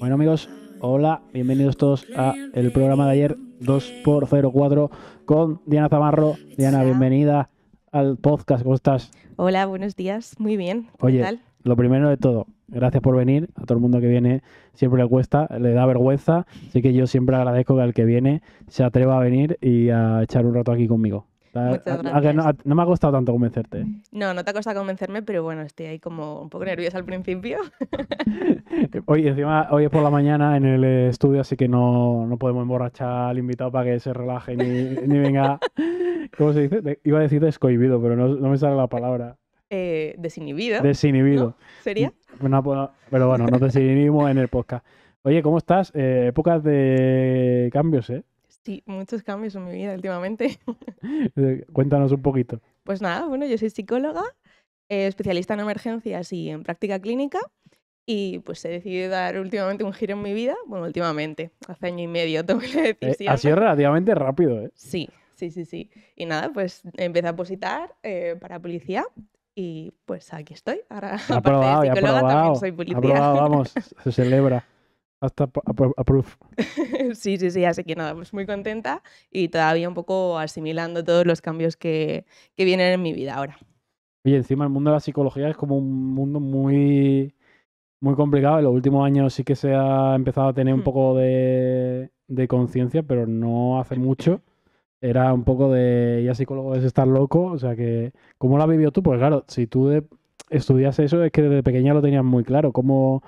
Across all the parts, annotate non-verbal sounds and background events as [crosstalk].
Bueno amigos, hola, bienvenidos todos a el programa de ayer 2x04 con Diana Zamarro. Diana, bienvenida al podcast, ¿cómo estás? Hola, buenos días, muy bien. ¿Qué Oye, lo primero de todo, gracias por venir, a todo el mundo que viene siempre le cuesta, le da vergüenza, así que yo siempre agradezco que al que viene se atreva a venir y a echar un rato aquí conmigo no, me ha costado tanto convencerte. ¿eh? No, no te ha costado convencerme, pero bueno, estoy ahí como un poco nerviosa al principio. [laughs] hoy, encima, hoy es por la mañana en el estudio, así que no, podemos emborrachar al invitado para que se relaje ni, [laughs] venga. ¿Cómo se dice? Iba a decir descohibido, pero no, me sale la palabra. Eh, desinhibido. Desinhibido. ¿Sería? Mm, pero bueno, nos desinhibimos en el podcast. Oye, ¿cómo estás? Eh, épocas de cambios, ¿eh? Sí, muchos cambios en mi vida últimamente. [laughs] Eh, cuéntanos un poquito. Pues nada, bueno, yo soy psicóloga, eh, especialista en emergencias y en práctica clínica. Y pues he decidido dar últimamente un giro en mi vida. Bueno, últimamente, hace año y medio [laughs] tengo que eh, decisión. Así relativamente rápido, ¿eh? Sí, sí, sí, sí. Y nada, pues empecé a positar para policía y pues aquí estoy. Ahora, [laughs] aparte de psicóloga, también soy policía. vamos, se celebra. Hasta a proof. [laughs] sí, sí, sí, así que nada, pues muy contenta y todavía un poco asimilando todos los cambios que, vienen en mi vida ahora. Y encima el mundo de la psicología es como un mundo muy, muy complicado. En los últimos años sí que se ha empezado a tener un poco de, conciencia, pero no hace mucho. Era un poco de ya psicólogo es estar loco. O sea que, ¿cómo lo has vivido tú? Pues claro, si tú de, estudias eso es que desde pequeña lo tenías muy claro. ¿Cómo,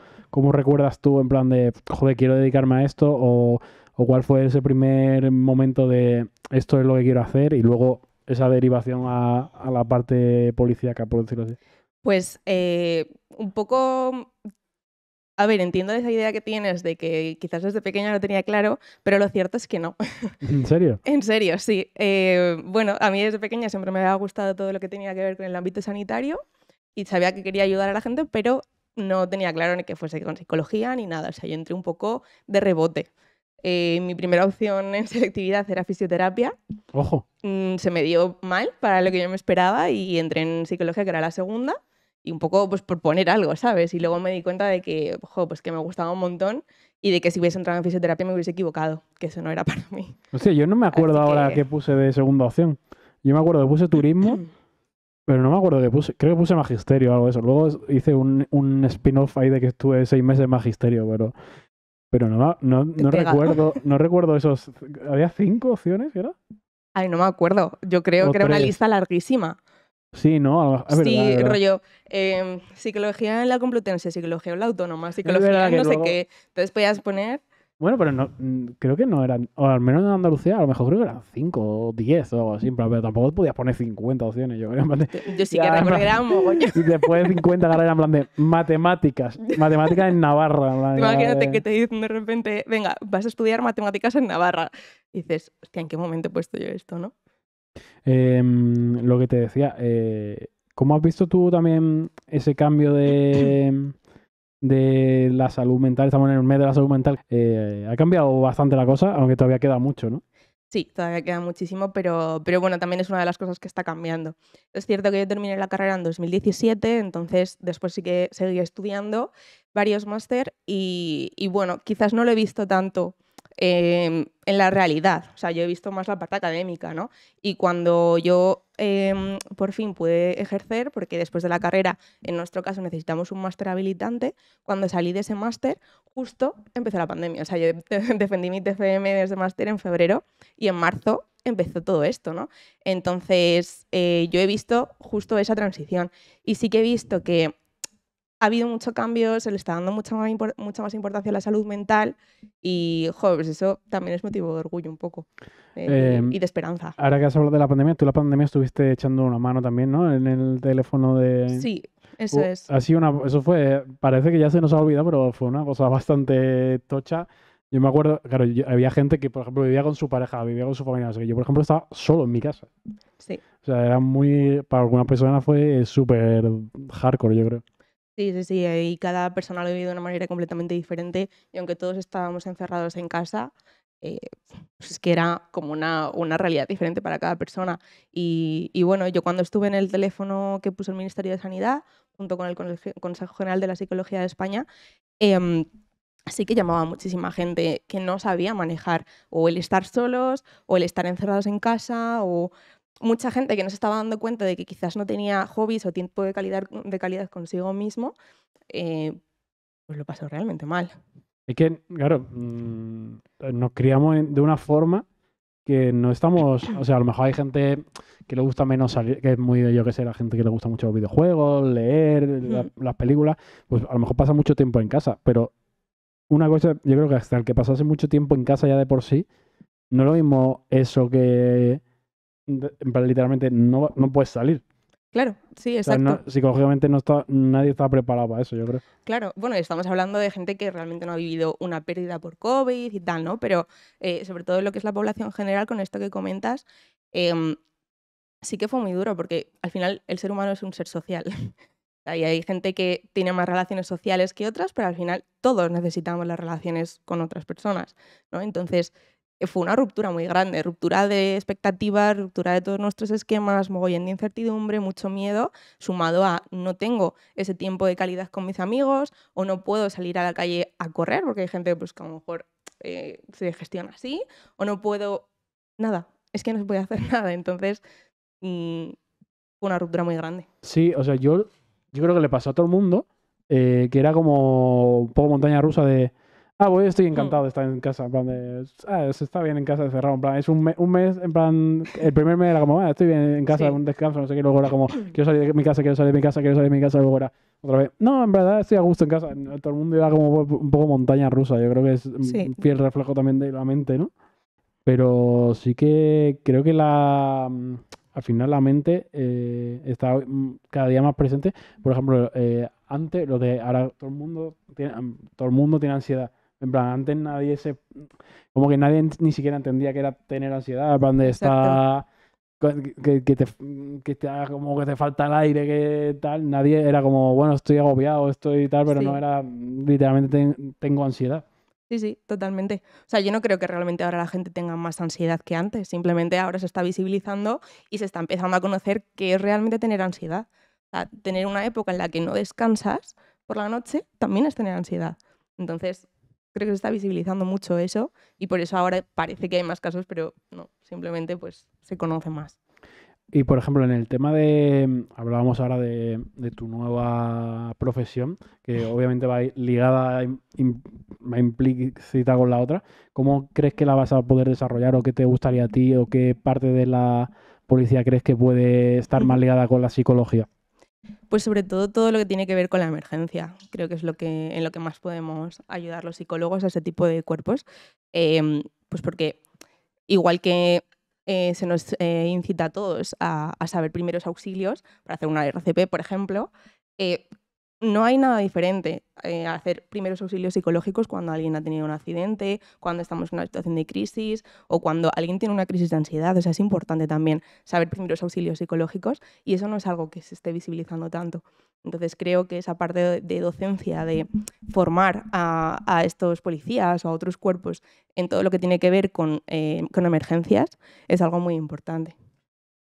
recuerdas tú en plan de, joder, quiero dedicarme a esto? O, o, cuál fue ese primer momento de, esto es lo que quiero hacer? Y luego esa derivación a, la parte policíaca, por decirlo así. Pues eh, un poco... A ver, entiendo esa idea que tienes de que quizás desde pequeña lo tenía claro, pero lo cierto es que no. ¿En serio? [laughs] en serio, sí. Eh, bueno, a mí desde pequeña siempre me ha gustado todo lo que tenía que ver con el ámbito sanitario y sabía que quería ayudar a la gente, pero no tenía claro ni que fuese con psicología ni nada. O sea, yo entré un poco de rebote. Eh, mi primera opción en [laughs] selectividad era fisioterapia. Ojo. Mm, se me dio mal para lo que yo me esperaba y entré en psicología, que era la segunda, y un poco pues por poner algo, ¿sabes? Y luego me di cuenta de que, ojo, pues que me gustaba un montón y de que si hubiese entrado en fisioterapia me hubiese equivocado, que eso no era para mí. O sea, yo no me [laughs] acuerdo ahora qué puse de segunda opción. Yo me acuerdo puse turismo. [clears throat] Pero no me acuerdo que puse. Creo que puse magisterio o algo eso. Luego hice un, spin-off ahí de que estuve seis meses en magisterio, pero. Pero no, no, recuerdo, [laughs] no recuerdo esos. ¿Había cinco opciones? ¿Era? Ay, no me acuerdo. Yo creo que era una lista larguísima. Sí, ¿no? sí, rollo. Em, psicología en la Complutense, psicología en la Autónoma, psicología en no sé qué. Entonces podías poner bueno, pero no, mm, creo que no eran, o al menos en Andalucía, a lo mejor creo que eran 5 o 10 o algo así, pero tampoco podías poner 50 opciones. Yo, yo sí que recuerdo que era un [laughs] Y después de 50 carreras en plan de matemáticas, matemáticas en Navarra. Imagínate que te dicen de repente, venga, vas a estudiar matemáticas en Navarra. Y dices, hostia, ¿en qué momento he puesto yo esto, no? Em, lo que te decía, eh, ¿cómo has visto tú también ese cambio de... [clears throat] Em, de la salud mental, estamos en el mes de la salud mental, eh, ha cambiado bastante la cosa, aunque todavía queda mucho, ¿no? Sí, todavía queda muchísimo, pero, pero bueno, también es una de las cosas que está cambiando. Es cierto que yo terminé la carrera en 2017, entonces después sí que seguí estudiando varios máster y, y bueno, quizás no lo he visto tanto Em, en la realidad. O sea, yo he visto más la parte académica, ¿no? Y cuando yo em, por fin pude ejercer, porque después de la carrera, en nuestro caso, necesitamos un máster habilitante, cuando salí de ese máster, justo empezó la pandemia. O sea, yo [laughs] defendí mi TFM desde máster en febrero y en marzo empezó todo esto, ¿no? Entonces, eh, yo he visto justo esa transición y sí que he visto que ha habido mucho cambios, se le está dando mucha más, mucha más importancia a la salud mental y, joder, pues eso también es motivo de orgullo un poco eh, em, y de esperanza. Ahora que has hablado de la pandemia, tú la pandemia estuviste echando una mano también, ¿no? En el teléfono de... Sí, eso uh, es. Así una, eso fue, parece que ya se nos ha olvidado, pero fue una cosa bastante tocha. Yo me acuerdo, claro, había gente que, por ejemplo, vivía con su pareja, vivía con su familia, que yo, por ejemplo, estaba solo en mi casa. Sí. O sea, era muy, para algunas personas fue súper hardcore, yo creo. Sí, sí, sí, eh, y cada persona lo vivido de una manera completamente diferente y aunque todos estábamos encerrados en casa, eh, pues es que era como una, realidad diferente para cada persona. Y, bueno, yo cuando estuve en el teléfono que puso el Ministerio de Sanidad, junto con el Consejo General de la Psicología de España, em, sí que llamaba muchísima gente que no sabía manejar o el estar solos o el estar encerrados en casa o mucha gente que no se estaba dando cuenta de que quizás no tenía hobbies o tiempo de calidad, de calidad consigo mismo, eh, pues lo pasó realmente mal. Es que, claro, mm, nos criamos de una forma que no estamos, o sea, a lo mejor hay gente que le gusta menos salir, que es muy, yo que sé, la gente que le gusta mucho los videojuegos, leer, las películas, pues a lo mejor pasa mucho tiempo en casa, pero una cosa, yo creo que hasta el que pasase mucho tiempo en casa ya de por sí, no lo mismo eso que literalmente no, puedes salir. Claro, sí, exacto. psicológicamente no está, nadie está preparado para eso, yo creo. Claro, bueno, estamos hablando de gente que realmente no ha vivido una pérdida por COVID y tal, ¿no? Pero eh, sobre todo lo que es la población general, con esto que comentas, em, sí que fue muy duro, porque al final el ser humano es un ser social. y [laughs] hay gente que tiene más relaciones sociales que otras, pero al final todos necesitamos las relaciones con otras personas, ¿no? Entonces, fue una ruptura muy grande, ruptura de expectativas, ruptura de todos nuestros esquemas, mogollón de incertidumbre, mucho miedo, sumado a no tengo ese tiempo de calidad con mis amigos o no puedo salir a la calle a correr porque hay gente pues, que a lo mejor eh, se gestiona así o no puedo nada, es que no se puede hacer [laughs] nada, entonces mm, fue una ruptura muy grande. Sí, o sea, yo, yo creo que le pasó a todo el mundo, eh, que era como un poco montaña rusa de Ah, estoy encantado de estar en casa, en plan ah, se está bien en casa cerrado, en plan, es un, mes, en plan, el primer mes era como, ah, estoy bien en casa, un descanso, no sé qué, luego era como, [coughs] quiero salir de mi casa, quiero salir de mi casa, quiero salir de mi casa, luego era otra vez, no, en verdad estoy a gusto en casa, todo el mundo iba como un poco montaña rusa, yo creo que es un fiel reflejo también de la mente, ¿no? Pero sí que creo que la mm, al final la mente eh, está mm, cada día más presente. Por ejemplo, eh, antes lo de ahora todo el mundo tiene, mm, todo el mundo tiene ansiedad. En plan, antes nadie se. Como que nadie ni siquiera entendía que era tener ansiedad, en plan Que, que, te, que te como que te falta el aire, que tal. Nadie era como, bueno, estoy agobiado, estoy tal, pero no era. Literalmente tengo ansiedad. Sí, sí, totalmente. O sea, yo no creo que realmente ahora la gente tenga más ansiedad que antes. Simplemente ahora se está visibilizando y se está empezando a conocer qué es realmente tener ansiedad. O sea, tener una época en la que no descansas por la noche también es tener ansiedad. Entonces, creo que se está visibilizando mucho eso y por eso ahora parece que hay más casos, pero no, simplemente pues se conoce más. Y por ejemplo, en el tema de, mm, hablábamos ahora de, tu nueva profesión, que obviamente va ligada, va implícita con la otra, ¿cómo crees que la vas a poder desarrollar o qué te gustaría a ti o qué parte de la policía crees que puede estar más [laughs] ligada con la psicología? Pues sobre todo todo lo que tiene que ver con la emergencia. Creo que es lo que, en lo que más podemos ayudar los psicólogos a ese tipo de cuerpos. Em, pues porque igual que eh, se nos eh, incita a todos a, a, saber primeros auxilios para hacer una RCP, por ejemplo, eh, no hay nada diferente eh, a hacer primeros auxilios psicológicos cuando alguien ha tenido un accidente, cuando estamos en una situación de crisis o cuando alguien tiene una crisis de ansiedad. O sea, es importante también saber primeros auxilios psicológicos y eso no es algo que se esté visibilizando tanto. Entonces creo que esa parte de, docencia, de formar a, estos policías o a otros cuerpos en todo lo que tiene que ver con, eh, emergencias, es algo muy importante.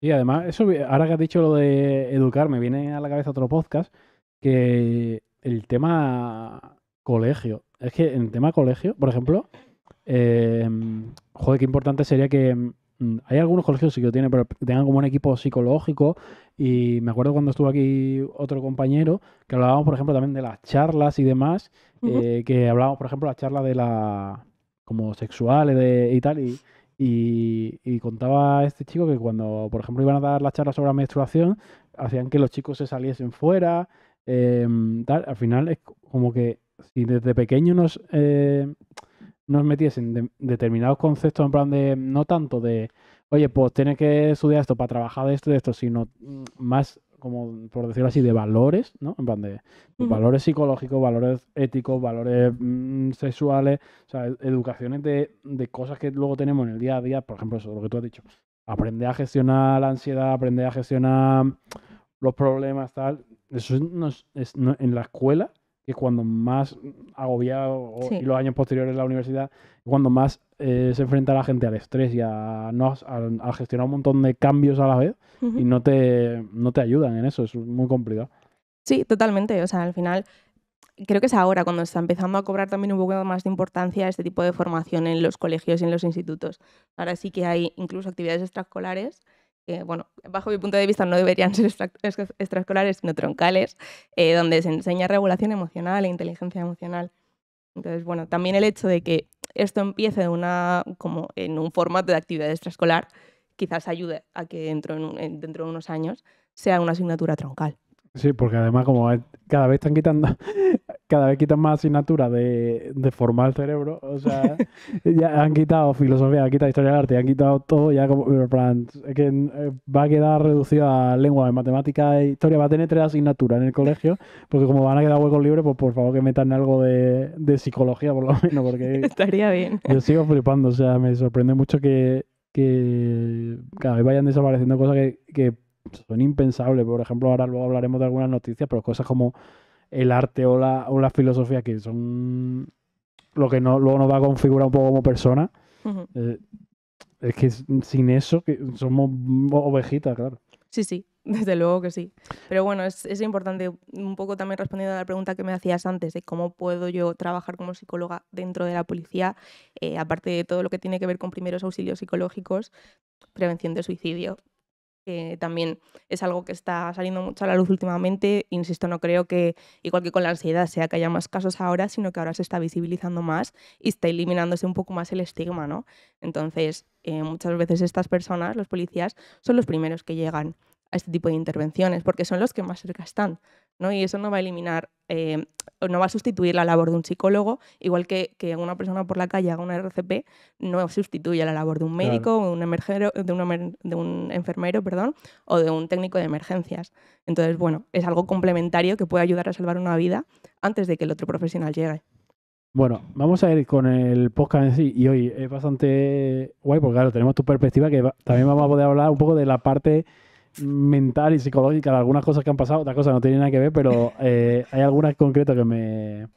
Y además, ahora que has dicho lo de educar, me viene a la cabeza otro podcast que el tema colegio, es que en el tema colegio, por ejemplo, eh, joder, qué importante sería que mm, hay algunos colegios que lo tienen, pero tengan como un equipo psicológico. Y me acuerdo cuando estuvo aquí otro compañero que hablábamos, por ejemplo, también de las charlas y demás. Eh, que hablábamos, por ejemplo, las charlas de la como sexuales de, y tal. Y, y, y, contaba este chico que cuando, por ejemplo, iban a dar las charlas sobre la menstruación, hacían que los chicos se saliesen fuera Em, tal, al final es como que si desde pequeño nos, eh, nos metiesen determinados conceptos en plan de, no tanto de, oye, pues tienes que estudiar esto para trabajar de esto y de esto, sino mm, más como por decirlo así, de valores, ¿no? En plan de pues valores psicológicos, valores éticos, valores mm, sexuales, o sea, educaciones de, de, cosas que luego tenemos en el día a día, por ejemplo, eso, lo que tú has dicho, aprender a gestionar la ansiedad, aprender a gestionar los problemas, tal, eso es, en la escuela, que cuando más agobiado y los años posteriores en la universidad, cuando más eh, se enfrenta la gente al estrés y a, gestionar un montón de cambios a la vez y no te, no te ayudan en eso, es muy complicado. Sí, totalmente. O sea, al final creo que es ahora cuando está empezando a cobrar también un poco más de importancia este tipo de formación en los colegios y en los institutos. Ahora sí que hay incluso actividades extraescolares bueno, bajo mi punto de vista no deberían [laughs] ser extraescolares, sino troncales, eh, donde se enseña regulación emocional e inteligencia emocional. Entonces, bueno, también el hecho de que esto empiece una, como en un formato de actividad extraescolar, quizás ayude a que dentro, dentro de unos años sea una asignatura troncal. Sí, porque además como cada vez están quitando, cada vez quitan más asignaturas de, formar el cerebro. O sea, [laughs] ya han quitado filosofía, han quitado historia del arte, han quitado todo. Ya como, es que eh, va a quedar reducido a lengua, matemática e historia. Va a tener tres asignaturas en el colegio, porque como van a quedar huecos libres, pues por favor que metan algo de, psicología, por lo menos, porque. [laughs] Estaría bien. Yo sigo flipando, o sea, me sorprende mucho que, cada vez vayan desapareciendo cosas que, que son impensables. Por ejemplo, ahora luego hablaremos de algunas noticias, pero cosas como el arte o la, o filosofía, que son lo que luego nos va a configurar un poco como persona. Eh, es que sin eso somos ovejitas, claro. Sí, sí, [laughs] desde luego que sí. Pero bueno, es, importante, un poco también respondiendo a la pregunta que me hacías antes, de cómo puedo yo trabajar como psicóloga dentro de la policía, eh, aparte de todo lo que tiene que ver con primeros auxilios psicológicos, prevención de suicidio, también es algo que está saliendo mucho a la luz últimamente. Insisto, no creo que, igual que con la ansiedad, sea que haya más casos ahora, sino que ahora se está visibilizando más y está eliminándose un poco más el estigma, ¿no? Entonces, eh, muchas veces estas personas, los policías, son los primeros que llegan a este tipo de intervenciones, porque son los que más cerca están ¿no? Y eso no va a eliminar, eh, no va a sustituir la labor de un psicólogo, igual que, que una persona por la calle haga una RCP, no sustituye la labor de un médico, o un emergero, de, un, enfermero perdón, o de un técnico de emergencias. Entonces, bueno, es algo complementario que puede ayudar a salvar una vida antes de que el otro profesional llegue. Bueno, vamos a ir con el podcast en sí y hoy es bastante guay porque claro, tenemos tu perspectiva que también vamos a poder hablar un poco de la parte mental y psicológica de algunas cosas que han pasado, otra cosa no tiene nada que ver, pero [laughs] eh, hay algunas en que me,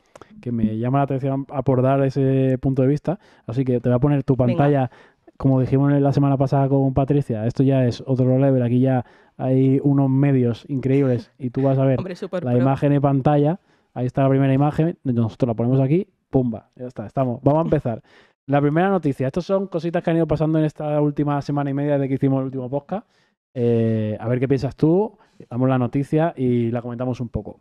que me llaman la atención abordar ese punto de vista. Así que te voy a poner tu pantalla, como dijimos la semana pasada con Patricia, esto ya es otro level, aquí ya hay unos medios increíbles y tú vas a ver la imagen de pantalla. Ahí está la primera imagen, nosotros la ponemos aquí, pumba, ya está, estamos, vamos a empezar. La primera noticia, estas son cositas que han ido pasando en esta última semana y media de que hicimos el último podcast. Eh, a ver qué piensas tú. Damos la noticia y la comentamos un poco.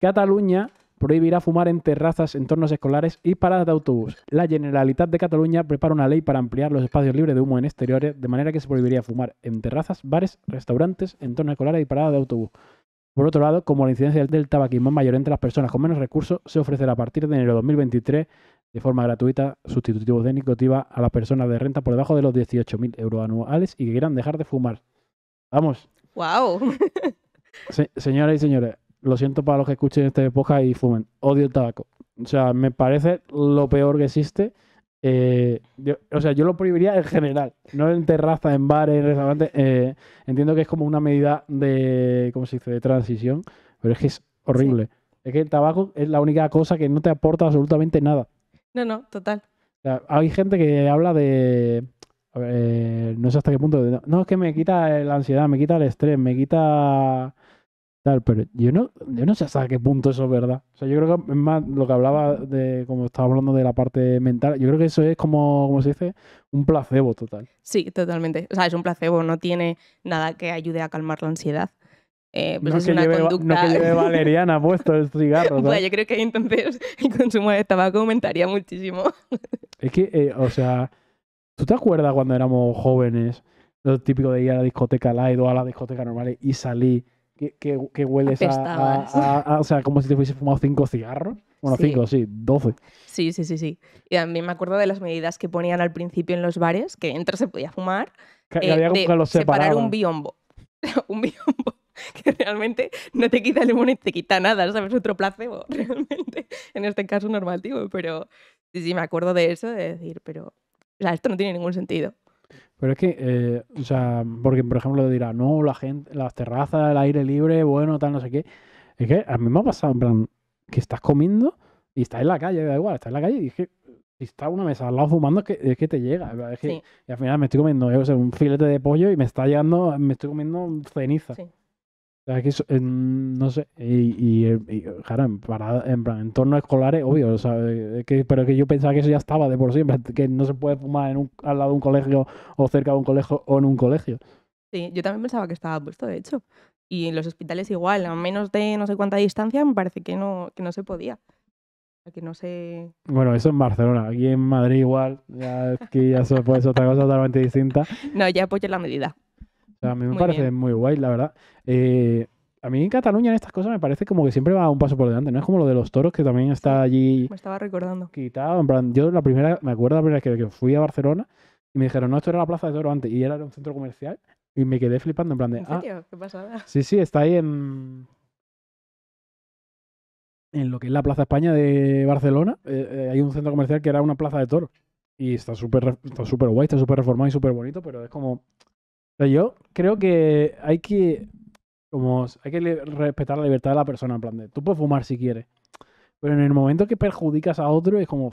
Cataluña prohibirá fumar en terrazas, entornos escolares y paradas de autobús. La Generalitat de Cataluña prepara una ley para ampliar los espacios libres de humo en exteriores, de manera que se prohibiría fumar en terrazas, bares, restaurantes, entornos escolares y paradas de autobús. Por otro lado, como la incidencia del tabaquismo es mayor entre las personas con menos recursos, se ofrecerá a partir de enero de 2023 de forma gratuita sustitutivos de nicotina a las personas de renta por debajo de los 18.000 euros anuales y que quieran dejar de fumar. Vamos. Wow. [laughs] señoras y señores, lo siento para los que escuchen esta época y fumen. Odio el tabaco. O sea, me parece lo peor que existe. Eh, o sea, yo lo prohibiría en general, no en terrazas, en bares, en restaurantes. Eh, entiendo que es como una medida de, ¿cómo se dice?, de transición, pero es que es horrible. Es que el tabaco es la única cosa que no te aporta absolutamente nada. No, no, total. hay gente que habla de eh, no sé hasta qué punto. No, es que me quita la ansiedad, me quita el estrés, me quita. Tal, pero yo no, no sé hasta qué punto eso es verdad. O sea, yo creo que es más lo que hablaba de, como estaba hablando de la parte mental, yo creo que eso es como, como se dice, un placebo total. Sí, totalmente. O sea, es un placebo, no tiene nada que ayude a calmar la ansiedad. Eh, pues no, es una conducta... no que [laughs] valeriana puesto el cigarro. [laughs] yo creo que entonces el consumo de tabaco aumentaría muchísimo. Es que, eh, o sea, ¿Tú te acuerdas cuando éramos jóvenes? Lo típico de ir a la discoteca la o a la discoteca normal y salí que, que, hueles a, O sea, como si te hubiese fumado cinco cigarros. Bueno, cinco, sí, doce. Sí, sí, sí, sí. Y también me acuerdo de las medidas que ponían al principio en los bares, que entre se podía fumar. Eh, que, había de separar un biombo. [laughs] un biombo [laughs] que realmente no te quita limón y te quita nada, ¿sabes? Otro placebo, [laughs] realmente. En este caso normal, tío, pero sí, sí, me acuerdo de eso, de decir, pero o sea, esto no tiene ningún sentido. Pero es que, eh, o sea, porque por ejemplo dirá, no, la gente, las terrazas, el aire libre, bueno, tal, no sé qué. Es que a mí me ha pasado, en plan, que estás comiendo y estás en la calle, da igual, estás en la calle y es que si está una mesa al lado fumando, es que, te llega. Y al final me estoy comiendo, o sea, un filete de pollo y me está llegando, me estoy comiendo ceniza. Sí sea, en, no sé, y, y, eh, en, para, en, entornos escolares, obvio, o sea, eh, que, pero que yo pensaba que eso ya estaba de por siempre, que no se puede fumar en al lado de un colegio o cerca de un colegio o en un colegio. Sí, yo también pensaba que estaba puesto, de hecho. Y en los hospitales igual, a menos de no sé cuánta distancia, me parece que no, que no se podía. Que no sé Bueno, eso en Barcelona. Aquí en Madrid igual, ya, aquí ya se puede otra cosa totalmente distinta. [laughs] No, ya apoyo la medida a mí me parece muy guay, la verdad. Eh, a mí en Cataluña en estas cosas me parece como que siempre va un paso por delante, ¿no? Es como lo de los toros que también está allí. Me estaba recordando. Quitado, en plan, yo la primera, me acuerdo la primera que, fui a Barcelona y me dijeron, no, esto era la Plaza de Toro antes y era un centro comercial y me quedé flipando, en plan de. Ah". ¿Qué pasada? Sí, sí, está ahí en. En lo que es la Plaza España de Barcelona, eh, eh, hay un centro comercial que era una plaza de toros. Y está súper guay, está súper reformado y súper bonito, pero es como yo creo que hay que como hay que respetar la libertad de la persona, plan tú puedes fumar si quieres, pero en el momento que perjudicas a otro es como,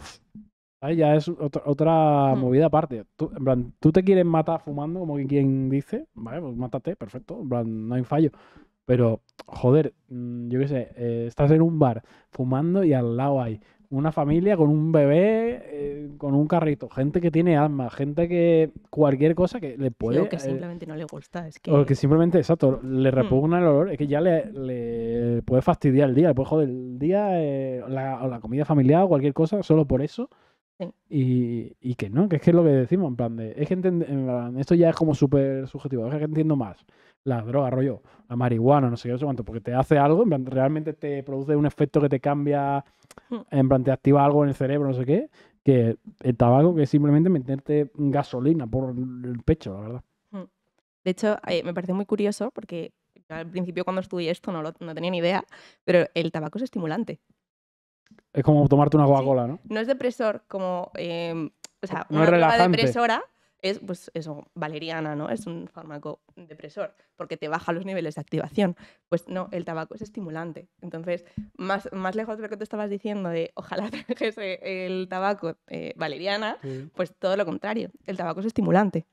ya es otra, hmm. movida aparte. Tú, plan, tú te quieres matar fumando, como quien dice, vale, pues mátate, perfecto, plan, no hay fallo. Pero, joder, mm, yo qué sé, eh, estás en un bar fumando y al lado hay una familia con un bebé, eh, con un carrito, gente que tiene alma gente que cualquier cosa que le puede... o que eh, simplemente no le gusta, es que... O que simplemente, exacto, le mm. repugna el olor, es que ya le, puede fastidiar el día, le puede joder el día, eh, o la comida familiar o cualquier cosa, solo por eso. Y, que no, que es que es lo que decimos, en plan de, es en esto ya es como súper subjetivo, es que entiendo más la droga, rollo, la marihuana, no sé qué, no sé cuánto, porque te hace algo, realmente te produce un efecto que te cambia, hmm. en plan, te activa algo en el cerebro, no sé qué, que el tabaco, que es simplemente meterte gasolina por el pecho, la verdad. Hmm. De hecho, eh, me parece muy curioso porque al principio cuando estudié esto no, tenía ni idea, pero el tabaco es estimulante. Es como tomarte una Coca-Cola, ¿no? No es depresor, como... Eh, o sea, no depresora es, pues eso, valeriana, ¿no? Es un fármaco depresor, porque te baja los niveles de activación. Pues no, el tabaco es estimulante. Entonces, más, lejos de lo que te estabas diciendo de ojalá [laughs] trajese el tabaco eh, valeriana, pues todo lo contrario, el tabaco es estimulante.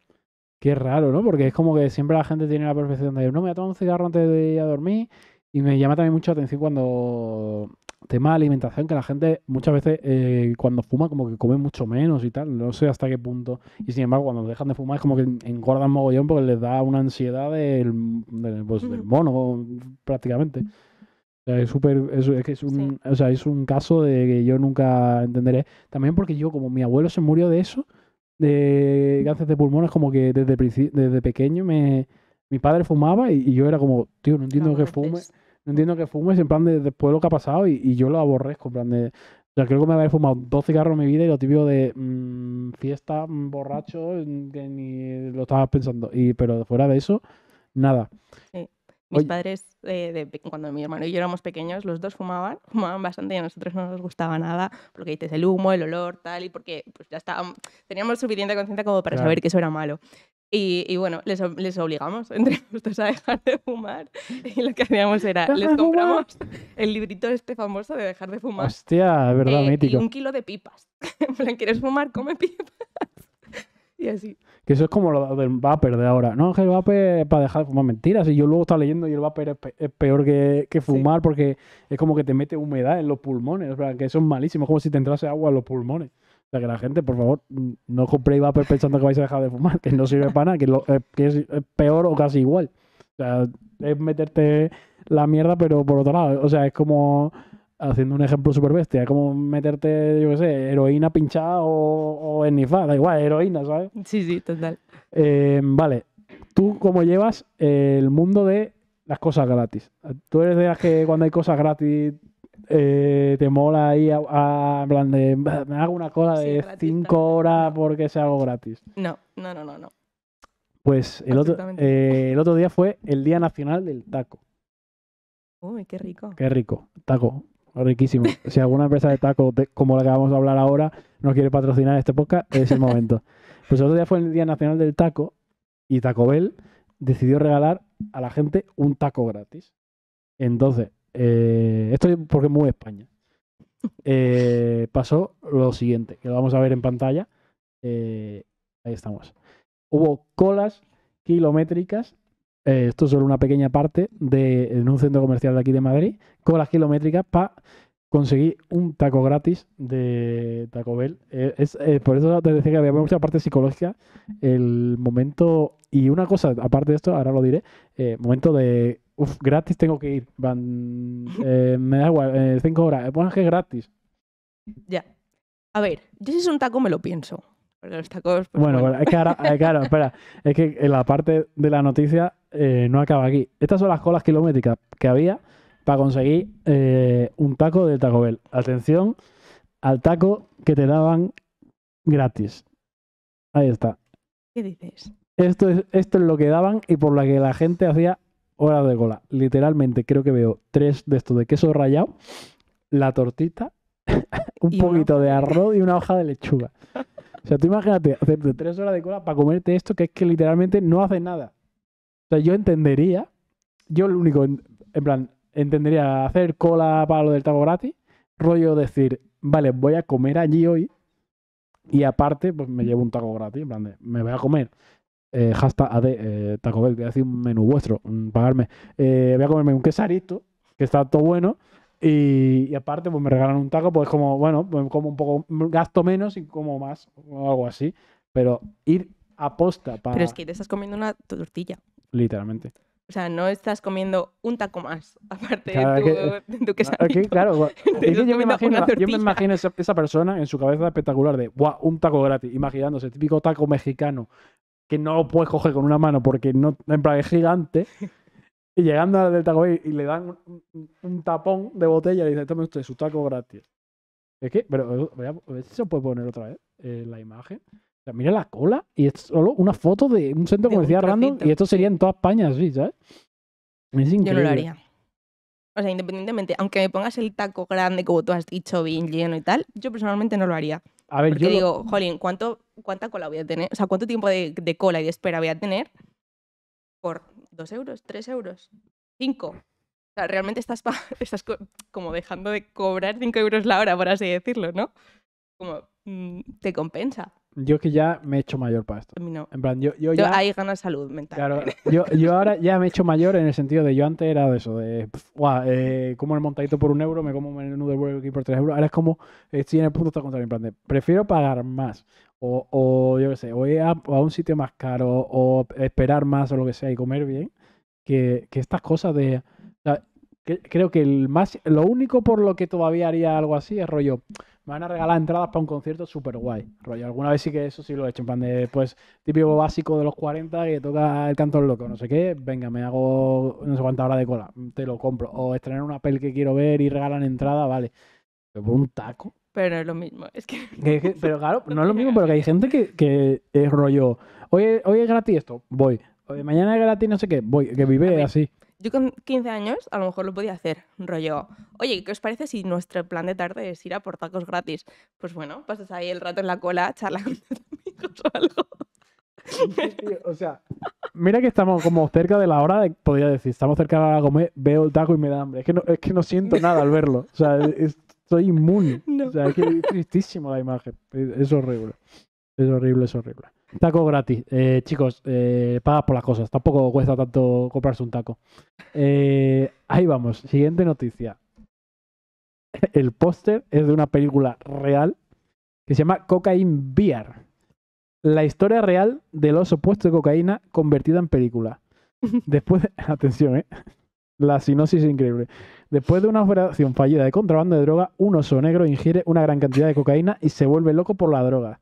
Qué raro, ¿no? Porque es como que siempre la gente tiene la percepción de no me voy a tomar un cigarro antes de ir a dormir. Y me llama también mucho atención cuando tema de alimentación que la gente muchas veces eh, cuando fuma como que come mucho menos y tal, no sé hasta qué punto. Y sin embargo, cuando dejan de fumar es como que engordan mogollón porque les da una ansiedad del, del, pues, mono prácticamente. es súper, es, que es un, o sea, es un caso de que yo nunca entenderé. También porque yo, como mi abuelo se murió de eso, de cáncer de pulmón, es como que desde, desde pequeño me, mi padre fumaba y, yo era como, tío, no entiendo que fume no entiendo que fumes en plan de, después de lo que ha pasado y, yo lo aborrezco, en plan de... O sea, creo que me había fumado dos cigarros en mi vida y lo típico de mm, fiesta, mm, borracho, que ni lo estabas pensando. Y, pero fuera de eso, nada. Mis padres, eh, cuando mi hermano y yo éramos pequeños, los dos fumaban, [laughs] fumaban bastante y a nosotros no nos gustaba nada, porque dices el humo, el olor, tal, y porque pues ya estábamos... teníamos suficiente conciencia como para saber que eso era malo. Y, bueno, les, les, obligamos [laughs] entre gustos a dejar de fumar. Y lo que hacíamos era, les compramos el librito este famoso de dejar de fumar. Hostia, es verdad, mítico. Y un kilo de pipas. [laughs] En plan, ¿quieres fumar? Come pipas. [laughs] y así. Que eso es como lo del vapor de ahora. No, el vapor para dejar de fumar mentiras. Y yo luego estaba leyendo y el vapor es, peor que, que fumar porque es como que te mete humedad en los pulmones. O sea, que eso es malísimo. Es como si te entrase agua en los pulmones. O sea que la gente, por favor, no compréis va pensando que vais a dejar de fumar, que no sirve para nada, que, eh, es, peor o casi igual. O sea, es meterte la mierda, pero por otro lado. O sea, es como haciendo un ejemplo súper bestia, es como meterte, yo qué sé, heroína pinchada o, o enifada, da igual, heroína, ¿sabes? Sí, sí, total. Em, vale, tú cómo llevas el mundo de las cosas gratis. Tú eres de las que cuando hay cosas gratis eh, te mola ahí a, plan de me hago una cola de 5 horas porque se hago gratis. No, no, no, no, Pues el otro, eh, el otro día fue el Día Nacional del Taco. Uy, qué rico. Qué rico. Taco. Riquísimo. [laughs] Si alguna empresa de taco, como la que vamos a hablar ahora, no quiere patrocinar este podcast, es el momento. [laughs] Pues el otro día fue el Día Nacional del Taco y Taco Bell decidió regalar a la gente un taco gratis. Entonces, eh, esto es porque es muy España. Eh, [laughs] pasó lo siguiente, que lo vamos a ver en pantalla. Eh, ahí estamos. Hubo colas kilométricas. esto es solo una pequeña parte de, en un centro comercial de aquí de Madrid. Colas kilométricas para conseguir un taco gratis de Taco Bell. es, por eso te decía que había mucha parte psicológica. El momento. Y una cosa, aparte de esto, ahora lo diré. momento de Uf, gratis tengo que ir. Van, [laughs] eh, me da igual, eh, cinco horas. Bueno, que es gratis. Ya. A ver, yo si es un taco me lo pienso. Pero los tacos. Pues, bueno, es que ahora, eh, claro, [laughs] espera. Es que la parte de la noticia no acaba aquí. Estas son las colas kilométricas que había para conseguir un taco del Taco Bell. Atención al taco que te daban gratis. Ahí está. ¿Qué dices? Esto es, esto es lo que daban y por lo que la gente hacía hora de cola. Literalmente creo que veo tres de estos de queso rayado, la tortita, [laughs] un poquito de arroz y una hoja de lechuga. O sea, tú imagínate hacerte tres horas de cola para comerte esto que es que literalmente no hace nada. O sea, yo entendería, yo lo único, en, plan, entendería hacer cola para lo del taco gratis, rollo decir, vale, voy a comer allí hoy y aparte, pues me llevo un taco gratis, en plan, de, me voy a comer hasta eh, hashtag AD, eh, Taco Bell, voy a decir un menú vuestro, mm, pagarme. Eh, voy a comerme un quesarito, que está todo bueno, y, aparte pues me regalan un taco, pues como, bueno, pues como un poco, mm, gasto menos y como más, o algo así, pero ir a posta para... Pero es que te estás comiendo una tortilla. Literalmente. O sea, no estás comiendo un taco más, [laughs] aparte de tu, quesarito claro, [laughs] yo, me imagino, yo esa, persona en su cabeza espectacular de, guau, un taco gratis, imaginándose, típico taco mexicano, que no lo puedes coger con una mano porque no, en es gigante. [laughs] Y llegando al del Taco y le dan un, tapón de botella y le dicen, me usted su taco gratis. Es que, pero eh, a ver si se puede poner otra vez eh, la imagen. mira la cola y es solo una foto de un centro comercial random y esto sería en toda España, sí, ¿sabes? Es increíble. Yo no lo haría. O sea, independientemente, aunque me pongas el taco grande como tú has dicho, bien lleno y tal, yo personalmente no lo haría. A ver, Porque yo digo, jolín, ¿cuánto, ¿cuánta cola voy a tener? O sea, ¿cuánto tiempo de, cola y de espera voy a tener por dos euros, tres euros, cinco? O sea, realmente estás, [laughs] estás como dejando de cobrar cinco euros la hora, por así decirlo, ¿no? Como mm, te compensa yo que ya me he hecho mayor para esto. En plan, yo, yo, yo ya... ahí gana salud mental. Claro, [laughs] yo, yo, ahora ya me he hecho mayor en el sentido de yo antes era de eso, de Guau, eh, como el montadito por un euro, me como un menú de Burger aquí por tres euros. Ahora es como, estoy en el punto de contrario, en plan de prefiero pagar más o, o yo qué sé, o ir a, un sitio más caro o esperar más o lo que sea y comer bien, que, que estas cosas de... que, creo que el más, lo único por lo que todavía haría algo así es rollo me van a regalar entradas para un concierto súper guay. Rollo, alguna vez sí que eso sí lo he hecho, en plan de, pues, típico básico de los 40 que toca el canto loco, no sé qué, venga, me hago no sé cuánta hora de cola, te lo compro. O estrenar una peli que quiero ver y regalan entrada, vale. Pero por un taco. Pero no es lo mismo, es que... pero claro, no es lo mismo, pero que hay gente que, es rollo, hoy, hoy es gratis esto, voy. Hoy, mañana es gratis no sé qué, voy, que vive así. Yo con 15 años a lo mejor lo podía hacer, rollo, oye, ¿qué os parece si nuestro plan de tarde es ir a por tacos gratis? Pues bueno, pasas ahí el rato en la cola, charla con o algo. o sea, mira que estamos como cerca de la hora, de, podría decir, estamos cerca de la hora de comer, veo el taco y me da hambre. Es que no, siento nada al verlo. O sea, estoy inmune. [laughs] O sea, es que es tristísimo la imagen. Es horrible. Es horrible, es horrible. Taco gratis. Eh, chicos, eh, pagas por las cosas. Tampoco cuesta tanto comprarse un taco. Eh, ahí vamos. Siguiente noticia. [laughs] El póster es de una película real que se llama Cocaine Beer. La historia real del oso puesto de cocaína convertida en película. [laughs] Después, de, [laughs] atención, ¿eh? La sinosis es increíble. Después de una operación fallida de contrabando de droga, un oso negro ingiere una gran cantidad de cocaína y se vuelve loco por la droga.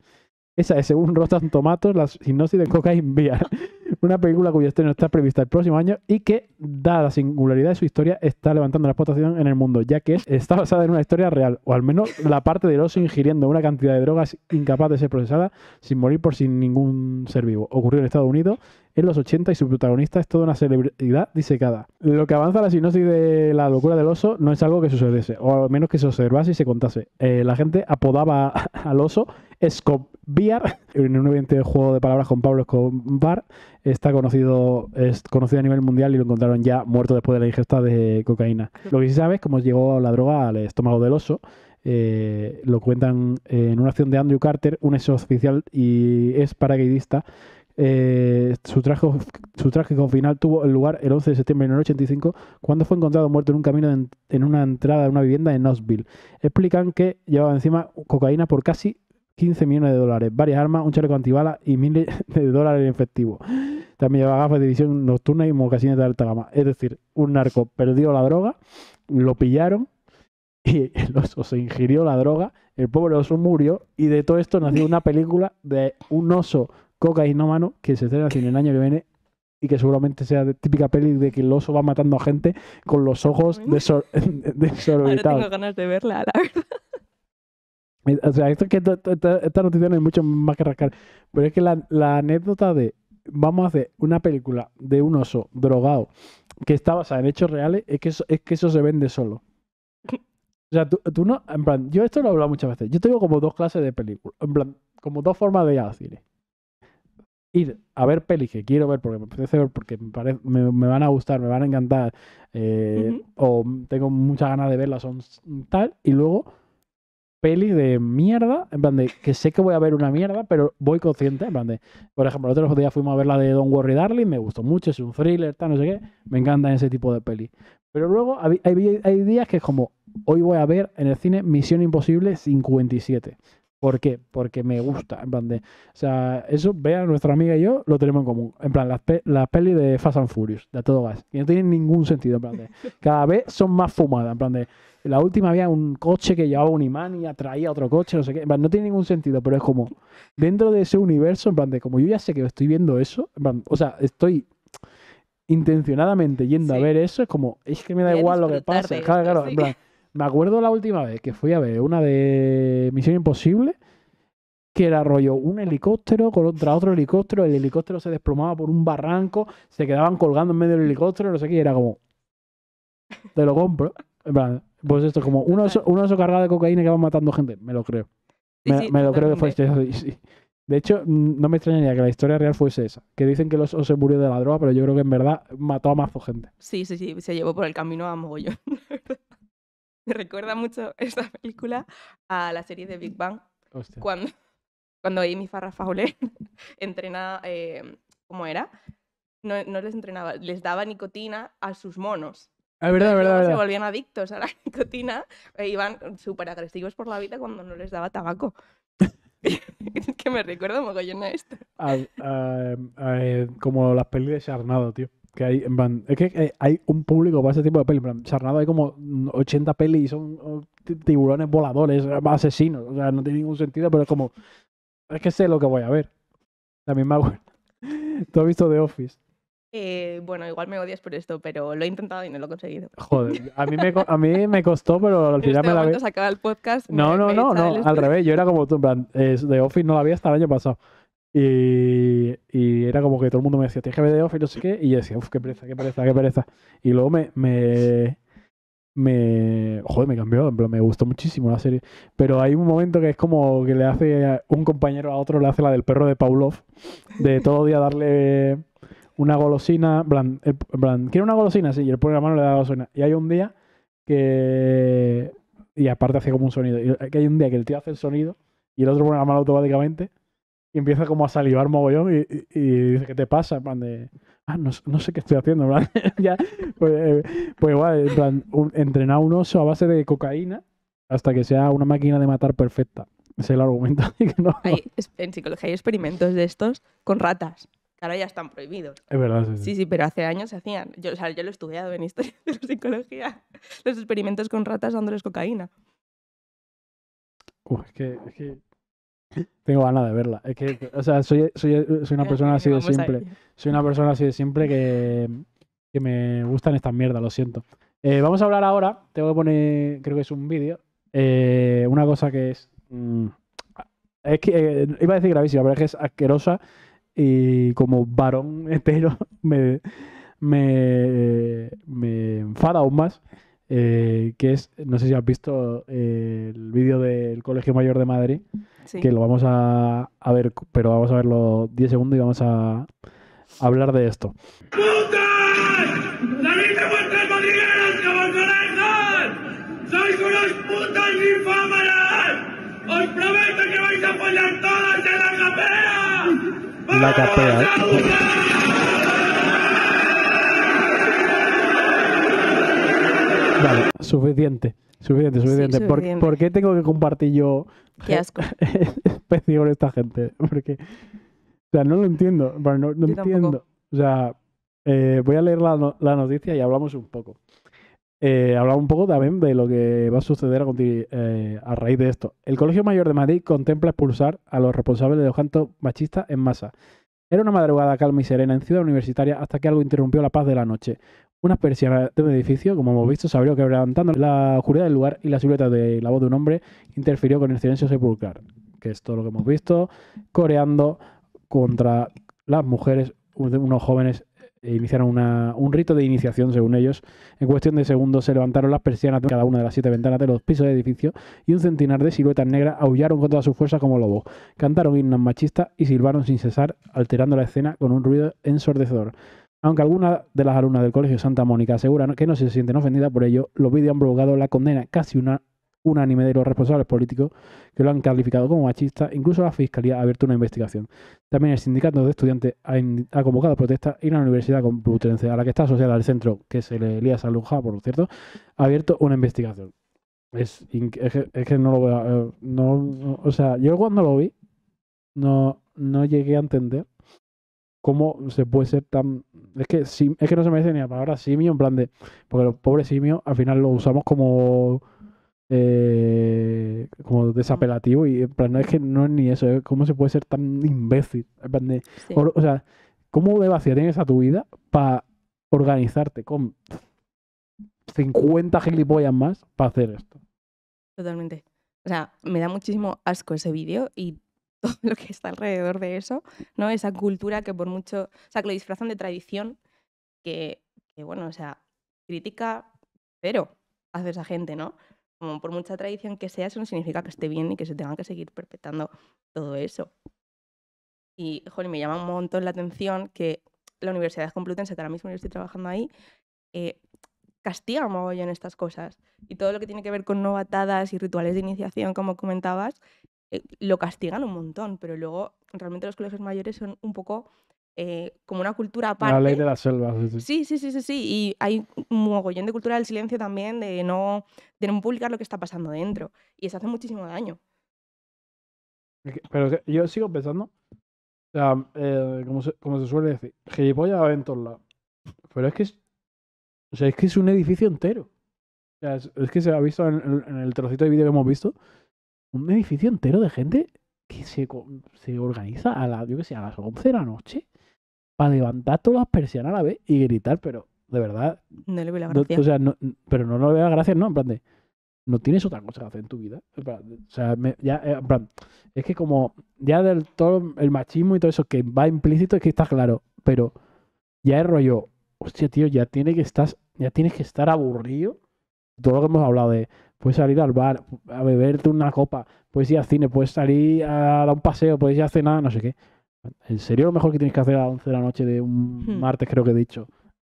Esa es, según Rotten Tomatoes, la sinopsis de Cocaine Bear. [laughs] Una película cuyo estreno está prevista el próximo año y que, dada la singularidad de su historia, está levantando la explotación en el mundo, ya que está basada en una historia real, o al menos la parte del oso ingiriendo una cantidad de drogas incapaz de ser procesada sin morir por sin ningún ser vivo. Ocurrió en Estados Unidos en los 80 y su protagonista es toda una celebridad disecada. Lo que avanza la sinopsis de la locura del oso no es algo que sucediese, o al menos que se observase y se contase. Eh, la gente apodaba [laughs] al oso Escobar, en un de juego de palabras con Pablo Escobar, está conocido, es conocido a nivel mundial y lo encontraron ya muerto después de la ingesta de cocaína. Lo que sí sabe es cómo llegó la droga al estómago del oso. Eh, lo cuentan en una acción de Andrew Carter, un ex oficial y es paracaidista eh, su, traje su trágico final tuvo lugar el 11 de septiembre de 1985, cuando fue encontrado muerto en un camino en, en una entrada de una vivienda en Knoxville. Explican que llevaba encima cocaína por casi 15 millones de dólares, varias armas, un chaleco antibalas y miles [laughs] de dólares en efectivo. También llevaba gafas de visión nocturna y mocasines de alta gama. Es decir, un narco perdió la droga, lo pillaron y el oso se ingirió la droga, el pobre oso murió y de todo esto nació una película de un oso cocainómano que se estrena en el año que viene y que seguramente sea de típica peli de que el oso va matando a gente con los ojos de desorbitados. [laughs] Ahora tengo ganas de verla, la verdad. Eh, o sea, esto que esta, noticia no hay mucho más que rascar. Pero es que la, anécdota de vamos a hacer una película de un oso drogado que está basada en hechos reales, es que eso, es que eso se vende solo. O sea, tú, no, en plan, yo esto lo he hablado muchas veces. Yo tengo como dos clases de películas, en plan, como dos formas de ir a cine. Ir a ver pelis que quiero ver porque me parece ver, porque me, me, van a gustar, me van a encantar, eh, o tengo muchas ganas de verlas, son tal, y luego pelis de mierda, en plan de que sé que voy a ver una mierda, pero voy consciente, en plan de, por ejemplo, el otro día fuimos a ver la de Don't Worry Darling, me gustó mucho, es un thriller, tal, no sé qué, me encantan ese tipo de pelis. Pero luego hay, días que es como, hoy voy a ver en el cine Misión Imposible 57. ¿Por qué? Porque me gusta, en plan de, o sea, eso, vea, nuestra amiga y yo lo tenemos en común, en plan, las, peli las pelis de Fast and Furious, de todo gas, que no tienen ningún sentido, en plan de, cada vez son más fumadas, en plan de, la última había un coche que llevaba un imán y atraía otro coche, no sé qué. no tiene ningún sentido, pero es como dentro de ese universo, en plan, de como yo ya sé que estoy viendo eso, o sea, estoy intencionadamente yendo a ver eso, es como, es que me da igual lo que pase. me acuerdo la última vez que fui a ver una de Misión Imposible, que era rollo un helicóptero contra otro helicóptero, el helicóptero se desplomaba por un barranco, se quedaban colgando en medio del helicóptero, no sé qué, era como, te lo compro. En plan, pues esto, como un oso, cargado de cocaína que va matando gente. Me lo creo. me, lo creo que fue esto. De hecho, mm, no me extrañaría que la historia real fuese esa. Que dicen que el oso se murió de la droga, pero yo creo que en verdad mató a mazo gente. Sí, sí, sí. Se llevó por el camino a mogollón. [laughs] me recuerda mucho esta película a la serie de Big Bang. Hostia. Cuando, cuando Amy Farrah Fowler [laughs] entrena... Eh, ¿Cómo era? No, no les entrenaba. Les daba nicotina a sus monos la ah, verdad, verdad, verdad. Se volvían adictos a la [laughs] nicotina e iban súper agresivos por la vida cuando no les daba tabaco. es [laughs] que me recuerdo mogollón a esto. A, como las pelis de Charnado, tío. Que hay, en es que eh, hay un público para ese tipo de pelis. En Charnado hay como 80 pelis y son oh, tiburones voladores, asesinos. O sea, no tiene ningún sentido, pero es como. Es que sé lo que voy a ver. También me [laughs] ¿Tú has visto The Office? Eh, bueno, igual me odias por esto, pero lo he intentado y no lo he conseguido. Joder, [laughs] a mí me, costó, pero al final este me la vi. el podcast. No, no, no, no, al revés. Yo era como tú, en plan, The Office no la había hasta el año pasado. Y, era como que todo el mundo me decía, tienes que ver The Office, no sé qué. Y yo decía, uff, qué pereza, qué pereza, qué pereza. Y luego me. me me joder me cambió en plan, me gustó muchísimo la serie pero hay un momento que es como que le hace un compañero a otro le hace la del perro de Pavlov de todo día darle una golosina, bland, eh, quiere una golosina, sí, y él pone la mano y le da la golosina. Y hay un día que... Y aparte hace como un sonido. Y eh, hay un día que el tío hace el sonido y el otro pone la mano automáticamente y empieza como a salivar mogollón y, dice, ¿qué te pasa? En de, ah, no, sé qué estoy haciendo, [laughs] pues, eh, pues, igual, en plan, entrenar un oso a base de cocaína hasta que sea una máquina de matar perfecta. Ese es el argumento. hay, en psicología hay experimentos de estos con ratas ahora ya están prohibidos. Es verdad, sí. Sí, sí, pero hace años se hacían. Yo, o sea, yo lo he estudiado en historia de psicología. [laughs] Los experimentos con ratas dándoles cocaína. es que, tengo ganas de verla. Es que, o sea, soy, soy, soy una [laughs] persona así de simple. Soy una persona así de simple que, que me gustan estas mierdas, lo siento. Eh, vamos a hablar ahora, tengo que poner, creo que es un vídeo, eh, una cosa que es... Mm, es que eh, iba a decir gravísima, pero es que es asquerosa y como varón [laughs] entero me, me, enfada aún más. Eh, que es, no sé si has visto eh, el vídeo del Colegio Mayor de Madrid, que lo vamos a, ver, pero vamos a verlo 10 segundos y vamos a, hablar de esto. la capea. Vale, suficiente. Suficiente, suficiente. ¿Por, qué tengo que compartir yo qué asco. [laughs] con esta gente? Porque, o sea, no lo entiendo. no, entiendo. O sea, eh, voy a leer la, la noticia y hablamos un poco. Eh, hablaba un poco también de lo que va a suceder eh, a, raíz de esto. El Colegio Mayor de Madrid contempla expulsar a los responsables de los cantos machistas en masa. Era una madrugada calma y serena en Ciudad Universitaria hasta que algo interrumpió la paz de la noche. una persianas de un edificio, como hemos visto, se abrió quebrantando la oscuridad del lugar y la silueta de la voz de un hombre interfirió con el silencio sepulcral, que es todo lo que hemos visto, coreando contra las mujeres, unos jóvenes e iniciaron una, un rito de iniciación, según ellos. En cuestión de segundos se levantaron las persianas de cada una de las siete ventanas de los pisos del edificio y un centenar de siluetas negras aullaron con toda su fuerza como lobos. Cantaron himnos machistas y silbaron sin cesar, alterando la escena con un ruido ensordecedor. Aunque algunas de las alumnas del Colegio Santa Mónica aseguran que no se sienten ofendidas por ello, los vídeos han provocado la condena casi una, unánime de los responsables políticos que lo han calificado como machista. Incluso la Fiscalía ha abierto una investigación. También el sindicato de estudiantes ha, convocado protestas y la Universidad Complutense, a la que está asociada el centro, que es el Elías Aluja, por cierto, ha abierto una investigación. Es, es, que, no lo veo... Eh, no, o sea, yo cuando lo vi no, no llegué a entender cómo se puede ser tan... Es que, es que no se merece ni la palabra simio, en plan de... Porque los pobres simios al final lo usamos como eh, como desapelativo y plan, no es que no es ni eso, cómo se puede ser tan imbécil. o, sea, ¿cómo de vacía tienes a tu vida para organizarte con 50 gilipollas más para hacer esto? Totalmente. O sea, me da muchísimo asco ese vídeo y [laughs] todo lo que está alrededor de eso, ¿no? Esa cultura que por mucho, o sea, que lo disfrazan de tradición, que, que bueno, o sea, crítica pero hace esa gente, ¿no? como por mucha tradición que sea, eso no significa que esté bien y que se tenga que seguir perpetuando todo eso. Y, joder, me llama un montón la atención que la Universidad Complutense, que ahora mismo yo estoy trabajando ahí, eh, un en estas cosas. Y todo lo que tiene que ver con novatadas y rituales de iniciación, como comentabas, eh, lo castigan un montón, pero luego realmente los colegios mayores son un poco eh, como una cultura aparte. La ley de la selva. Sí, sí, sí, sí, sí. Y hay un mogollón de cultura del silencio también, de no, de no publicar lo que está pasando dentro. Y eso hace muchísimo daño. Pero yo sigo pensando, sea, eh, como, se, suele decir, gilipollas en todos lados. Pero es que es, o sea, es que es un edificio entero. O sea, es, que se ha visto en, el trocito de vídeo que hemos visto, un edificio entero de gente que se, se organiza a la, yo que sé, a las 11 de la noche para levantar todas las persianas a la vez y gritar, pero de verdad. No le veo la gracia. o sea, no, pero no, le veo la gracia, no, en plan de. No tienes otra cosa que hacer en tu vida. o sea, eh, en plan, es que como ya del todo el machismo y todo eso que va implícito es que está claro, pero ya es rollo, hostia, tío, ya tiene que estar, ya tienes que estar aburrido. Todo lo que hemos hablado de puedes salir al bar, a beberte una copa, puedes ir al cine, puedes salir a dar un paseo, puedes ir a cenar, no sé qué. En serio, lo mejor que tienes que hacer a las 11 de la noche de un hmm. martes, creo que he dicho,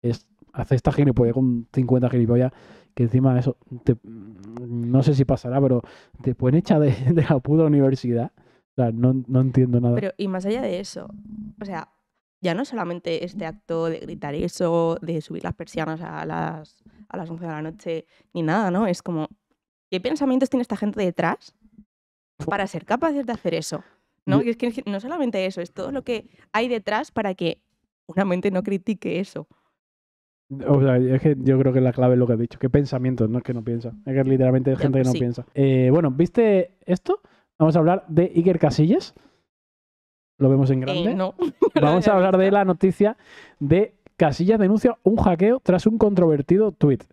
es hacer esta gilipollas con 50 gilipollas, que encima eso, no sé si pasará, pero te pueden echar [laughs] de, la puta universidad. O sea, no, no, entiendo nada. Pero, y más allá de eso, o sea, ya no solamente este acto de gritar eso, de subir las persianas a las, a las 11 de la noche, ni nada, ¿no? Es como, ¿qué pensamientos tiene esta gente detrás para ser capaces de hacer eso? ¿no? Y es que no solamente eso, es todo lo que hay detrás para que una mente no critique eso. Mm, o sea, es que yo creo que la clave es lo que has dicho, que pensamientos, no es que no piensa, es que literalmente hay gente que pues no piensa. Eh, bueno, ¿viste esto? Vamos a hablar de Iker Casillas. Lo vemos en eh, grande. no. [laughs] Vamos a hablar de la noticia de Casillas denuncia un hackeo tras un controvertido tuit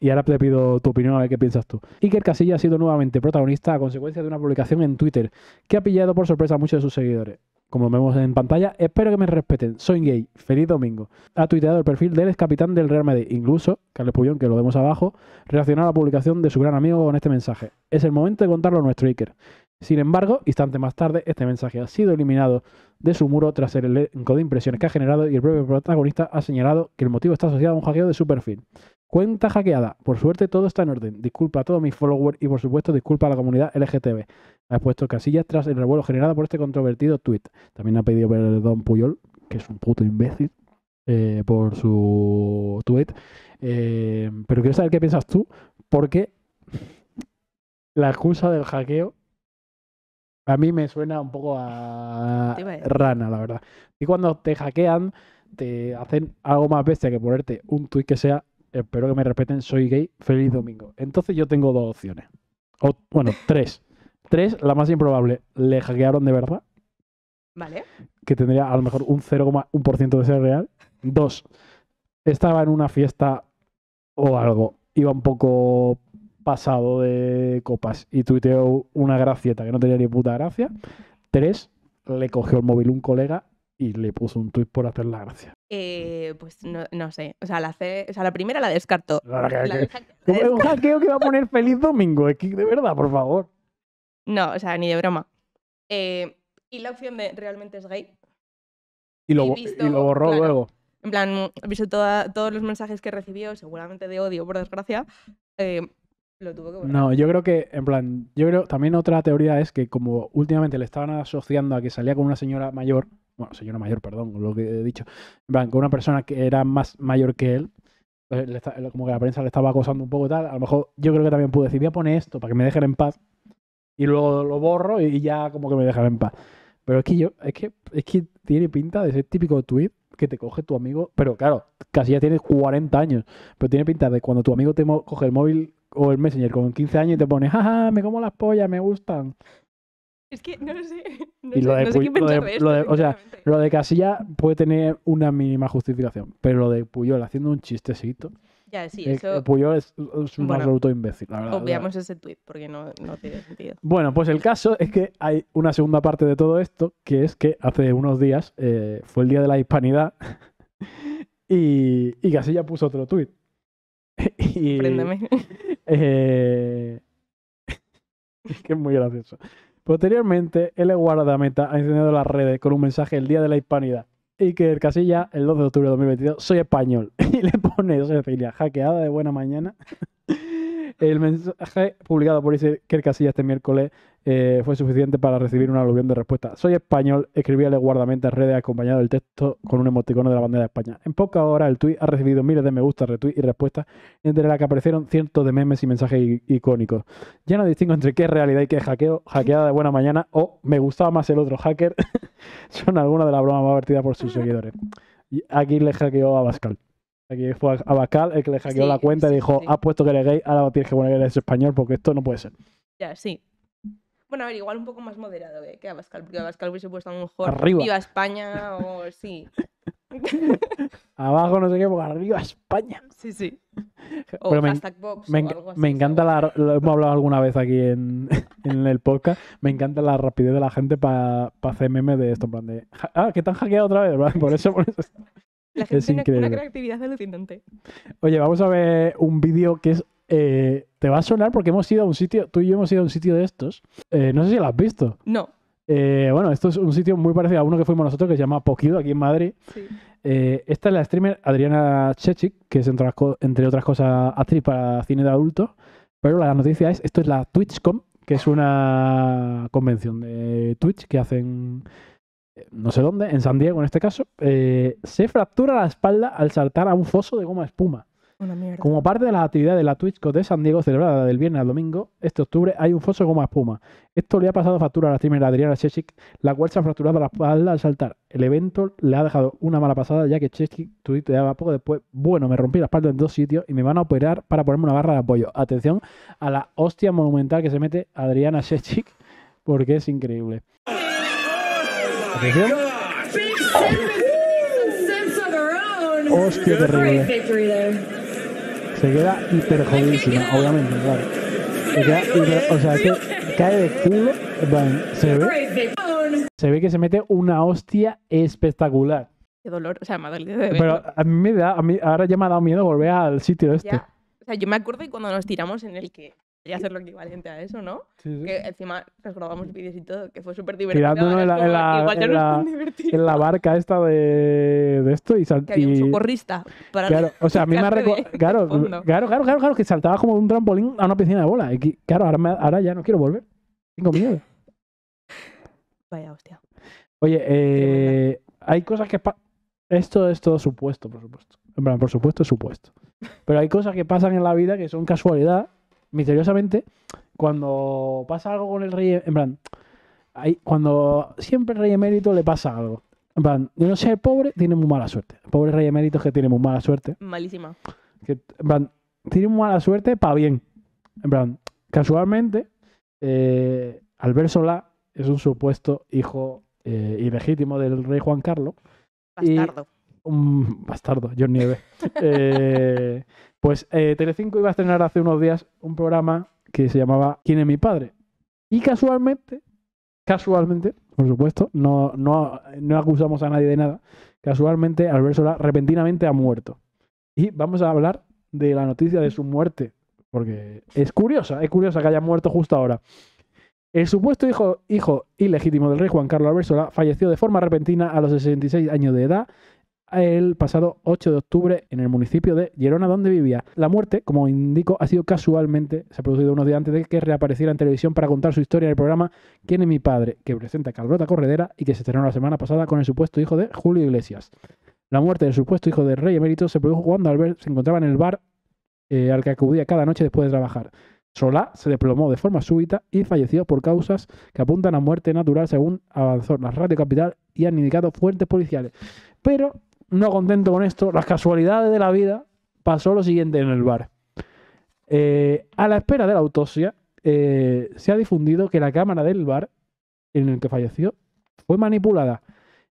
y ahora te pido tu opinión a ver qué piensas tú. Iker Casilla ha sido nuevamente protagonista a consecuencia de una publicación en Twitter que ha pillado por sorpresa a muchos de sus seguidores. Como vemos en pantalla, espero que me respeten. Soy gay. Feliz domingo. Ha tuiteado el perfil del ex capitán del Real Madrid. Incluso, Carlos Puyón, que lo vemos abajo, reaccionó a la publicación de su gran amigo con este mensaje. Es el momento de contarlo a nuestro, Iker. Sin embargo, instante más tarde, este mensaje ha sido eliminado de su muro tras el elenco de impresiones que ha generado y el propio protagonista ha señalado que el motivo está asociado a un hackeo de su perfil. Cuenta hackeada. Por suerte todo está en orden. Disculpa a todos mis followers y por supuesto disculpa a la comunidad LGTB. Ha puesto casillas tras el revuelo generado por este controvertido tweet. También ha pedido perdón Puyol, que es un puto imbécil, eh, por su tweet. Eh, pero quiero saber qué piensas tú, porque la excusa del hackeo a mí me suena un poco a rana, la verdad. Y cuando te hackean, te hacen algo más bestia que ponerte un tuit que sea, espero que me respeten, soy gay, feliz domingo. Entonces yo tengo dos opciones. O, bueno, [laughs] tres. tres, la más improbable, le hackearon de verdad. Vale. Que tendría a lo mejor un 0,1% de ser real. Dos, estaba en una fiesta o algo. Iba un poco pasado de copas y tuiteó una gracieta que no tenía ni puta gracia. Tres, le cogió el móvil un colega y le puso un tuit por hacer la gracia. Eh, pues no, sé. O sea, la la primera la descartó. que, un hackeo que va a poner feliz domingo? Es de verdad, por favor. No, o sea, ni de broma. Eh, y la opción de realmente es gay. Y lo, y lo borró luego. En plan, he visto todos los mensajes que recibió, seguramente de odio, por desgracia. Eh, lo tuvo que borrar. No, yo creo que, en plan, yo creo, también otra teoría es que como últimamente le estaban asociando a que salía con una señora mayor, bueno, señora mayor, perdón, lo que he dicho, en plan, con una persona que era más mayor que él, pues, como que la prensa le estaba acosando un poco y tal, a lo mejor yo creo que también pude decir, voy a poner esto para que me dejen en paz y luego lo borro y ya como que me dejan en paz. Pero es que yo, es que, es que tiene pinta de ser típico tweet que te coge tu amigo, pero claro, casi ya tienes 40 años, pero tiene pinta de cuando tu amigo te coge el móvil o el Messenger con 15 años y te pone jaja, me como las pollas, me gustan. Es que no lo sé. [laughs] No y sé, lo de, no qué lo de, o sea, lo de Casilla puede tener una mínima justificación, pero lo de Puyol haciendo un chistecito. Ya, sí, eh, eso. Puyol es, un absoluto imbécil, la verdad. Obviamos ese tweet porque no, no tiene sentido. Bueno, pues el caso es que hay una segunda parte de todo esto, que es que hace unos días eh, fue el Día de la Hispanidad [laughs] y, y Casilla puso otro tweet. [laughs] y, eh, [laughs] que es muy gracioso. Posteriormente, el guardameta ha encendido las redes con un mensaje el Día de la Hispanidad y que el Casilla, el 2 de octubre de 2022, soy español. [laughs] Y le pone Cecilia, hackeada de buena mañana. [laughs] El mensaje publicado por ese Casillas este miércoles eh, fue suficiente para recibir una aluvión de respuestas. Soy español, escribí guardamente en redes acompañado del texto con un emoticono de la bandera de España. En pocas horas el tuit ha recibido miles de me gusta, retuits y respuestas, entre las que aparecieron cientos de memes y mensajes icónicos. Ya no distingo entre qué realidad y qué hackeo, hackeada de buena mañana o me gustaba más el otro hacker. [laughs] Son algunas de las bromas más vertidas por sus seguidores. aquí le hackeo a Pascal. Aquí fue Abascal, el que le hackeó la cuenta y dijo, ha ah, puesto que eres gay, ahora tienes que poner que español porque esto no puede ser. Ya, sí. Bueno, a ver, igual un poco más moderado eh, que, Abascal, porque Abascal hubiese puesto a lo mejor arriba. Viva España o sí. [laughs] Abajo no sé qué, porque arriba España. Sí, sí. [laughs] O me, o algo así, me encanta la, lo hemos hablado alguna vez aquí [laughs] en, el podcast, me encanta la rapidez de la gente para hacer memes de esto, en plan ah, que tan hackeado otra vez, ¿verdad? Por eso, por eso. La gente es tiene una creatividad Oye, vamos a ver un vídeo que es. Eh, te va a sonar porque hemos ido a un sitio, tú y yo hemos ido a un sitio de estos. Eh, no sé si lo has visto. No. Eh, bueno, esto es un sitio muy parecido a uno que fuimos nosotros que se llama Pokido, aquí en Madrid. esta es la streamer Adriana Chechik, que es entre, otras cosas actriz para cine de adultos. Pero la noticia es, esto es la Twitch.com, que es una convención de Twitch que hacen no sé dónde, en San Diego en este caso, eh, se fractura la espalda al saltar a un foso de goma espuma. Como parte de las actividades de la TwitchCon de San Diego celebrada del viernes al domingo, este octubre, hay un foso de goma espuma. Esto le ha pasado factura a la streamer Adriana Shechik, la cual se ha fracturado la espalda al saltar. El evento le ha dejado una mala pasada, ya que Chechik tuiteaba poco después, bueno, me rompí la espalda en dos sitios y me van a operar para ponerme una barra de apoyo. Atención a la hostia monumental que se mete Adriana Shechik porque es increíble. Hostia, terrible. Se queda hiper jodidísima, obviamente, claro. o sea, que cae de culo. se ve. Se ve que se mete una hostia espectacular. Qué dolor, o sea, me ha dolido de Pero a mí me da, a mí, ahora ya me ha dado miedo volver al sitio este. O sea, yo me acuerdo que cuando nos tiramos en el que y ser lo equivalente a eso, ¿no? Sí, Que encima nos grabamos vídeos y todo, que fue súper divertido. Tirándonos ¿eh? en la, no en la barca esta de, esto y saltaba. Que había un socorrista. Para claro, o sea, a mí me ha claro, claro, claro, claro, que saltaba como un trampolín a una piscina de bola. claro, ahora, ya no quiero volver. Tengo miedo. [laughs] Vaya hostia. Oye, eh, hay cosas que... Esto es todo supuesto, por supuesto. En plan, por supuesto, es supuesto. Pero hay cosas que pasan en la vida que son casualidad misteriosamente, cuando pasa algo con el rey, en plan, hay, cuando siempre el rey emérito le pasa algo. En plan, de no ser pobre, tiene muy mala suerte. El pobre rey emérito es que tiene muy mala suerte. Malísima. Que, en plan, tiene muy mala suerte para bien. En plan, casualmente, eh, Albert Solá es un supuesto hijo eh, ilegítimo del rey Juan Carlos. Bastardo un bastardo, John Nieve. [laughs] Eh, pues eh, Telecinco iba a estrenar hace unos días un programa que se llamaba ¿Quién es mi padre? Y casualmente, casualmente, por supuesto, no, no, acusamos a nadie de nada, casualmente Albert repentinamente ha muerto. Y vamos a hablar de la noticia de su muerte, porque es curiosa, es curiosa que haya muerto justo ahora. El supuesto hijo, hijo ilegítimo del rey Juan Carlos Albersola falleció de forma repentina a los 66 años de edad el pasado 8 de octubre en el municipio de Gerona, donde vivía. La muerte, como indico, ha sido casualmente, se ha producido unos días antes de que reapareciera en televisión para contar su historia en el programa ¿Quién es mi padre?, que presenta Calbrota Corredera y que se estrenó la semana pasada con el supuesto hijo de Julio Iglesias. La muerte del supuesto hijo del rey emérito se produjo cuando Albert se encontraba en el bar eh, al que acudía cada noche después de trabajar. Solá se desplomó de forma súbita y falleció por causas que apuntan a muerte natural, según avanzó la radio capital y han indicado fuentes policiales. Pero no contento con esto, las casualidades de la vida, pasó lo siguiente en el bar. Eh, a la espera de la autopsia, eh, se ha difundido que la cámara del bar en el que falleció fue manipulada.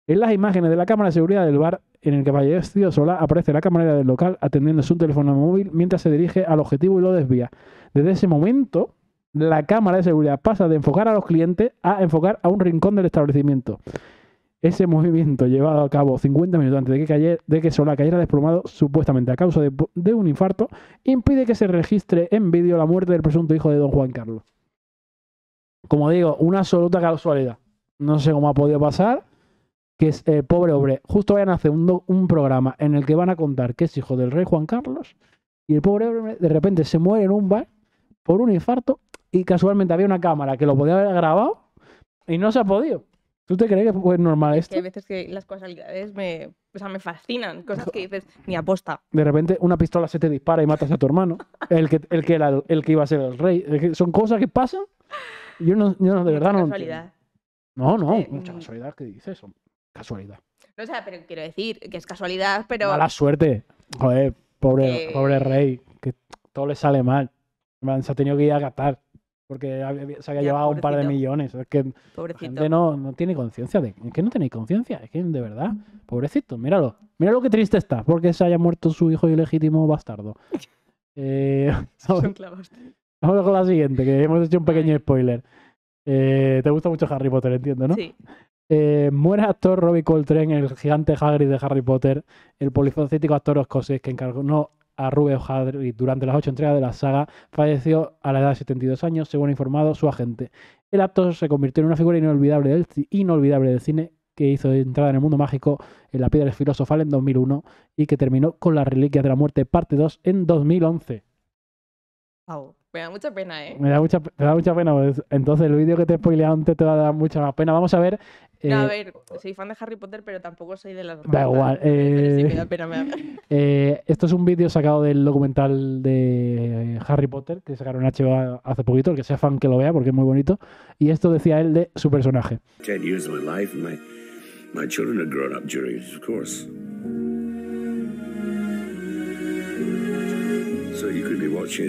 En las imágenes de la cámara de seguridad del bar en el que falleció sola, aparece la camarera del local atendiendo su teléfono móvil mientras se dirige al objetivo y lo desvía. Desde ese momento, la cámara de seguridad pasa de enfocar a los clientes a enfocar a un rincón del establecimiento. Ese movimiento llevado a cabo 50 minutos antes de que, cayera, de que Solá cayera desplomado, supuestamente a causa de, un infarto, impide que se registre en vídeo la muerte del presunto hijo de don Juan Carlos. Como digo, una absoluta casualidad. No sé cómo ha podido pasar que el eh, pobre hombre. Justo vayan a hacer un, programa en el que van a contar que es hijo del rey Juan Carlos y el pobre hombre de repente se muere en un bar por un infarto y casualmente había una cámara que lo podía haber grabado y no se ha podido. ¿Tú te crees que es normal esto? Que hay veces que las casualidades me, o sea, me fascinan. Cosas que dices, ni aposta. De repente una pistola se te dispara y matas a tu hermano. El que, el que, el que iba a ser el rey. son cosas que pasan. Yo no, yo no de verdad no. Casualidad. No, no, eh, mucha mm. casualidad que dices. casualidad. No sé, pero quiero decir que es casualidad, pero. Mala suerte. Joder, pobre, pobre rey. Que todo le sale mal. se ha tenido que ir a Qatar porque se había llevado un par de millones. Es que pobrecito. la gente no, no tiene conciencia. De, es que no tenéis conciencia. Es que de verdad, pobrecito, míralo. Míralo qué triste está, porque se haya muerto su hijo ilegítimo bastardo. [laughs] Eh, [laughs] son clavos. Vamos con la siguiente, que hemos hecho un pequeño spoiler. Eh, te gusta mucho Harry Potter, entiendo, ¿no? Sí. Eh, muere actor Robbie Coltrane, el gigante Hagrid de Harry Potter, el polifacético actor escocés que encargó a Rube y durante las ocho entregas de la saga, falleció a la edad de 72 años, según ha informado su agente. El actor se convirtió en una figura inolvidable del, inolvidable del cine que hizo entrada en el mundo mágico en la piedra filosofal en 2001 y que terminó con La Reliquia de la Muerte parte 2 en 2011. Me da mucha pena, ¿eh? Me da mucha, da mucha pena. Pues, entonces, el vídeo que te spoileado antes te va a dar mucha más pena. Vamos a ver. a eh, ver, soy fan de Harry Potter, pero tampoco soy de las. Da igual. Sí esto es un vídeo sacado del documental de Harry Potter que sacaron HBO hace poquito. El que sea fan que lo vea porque es muy bonito. Y esto decía él de su personaje. bonito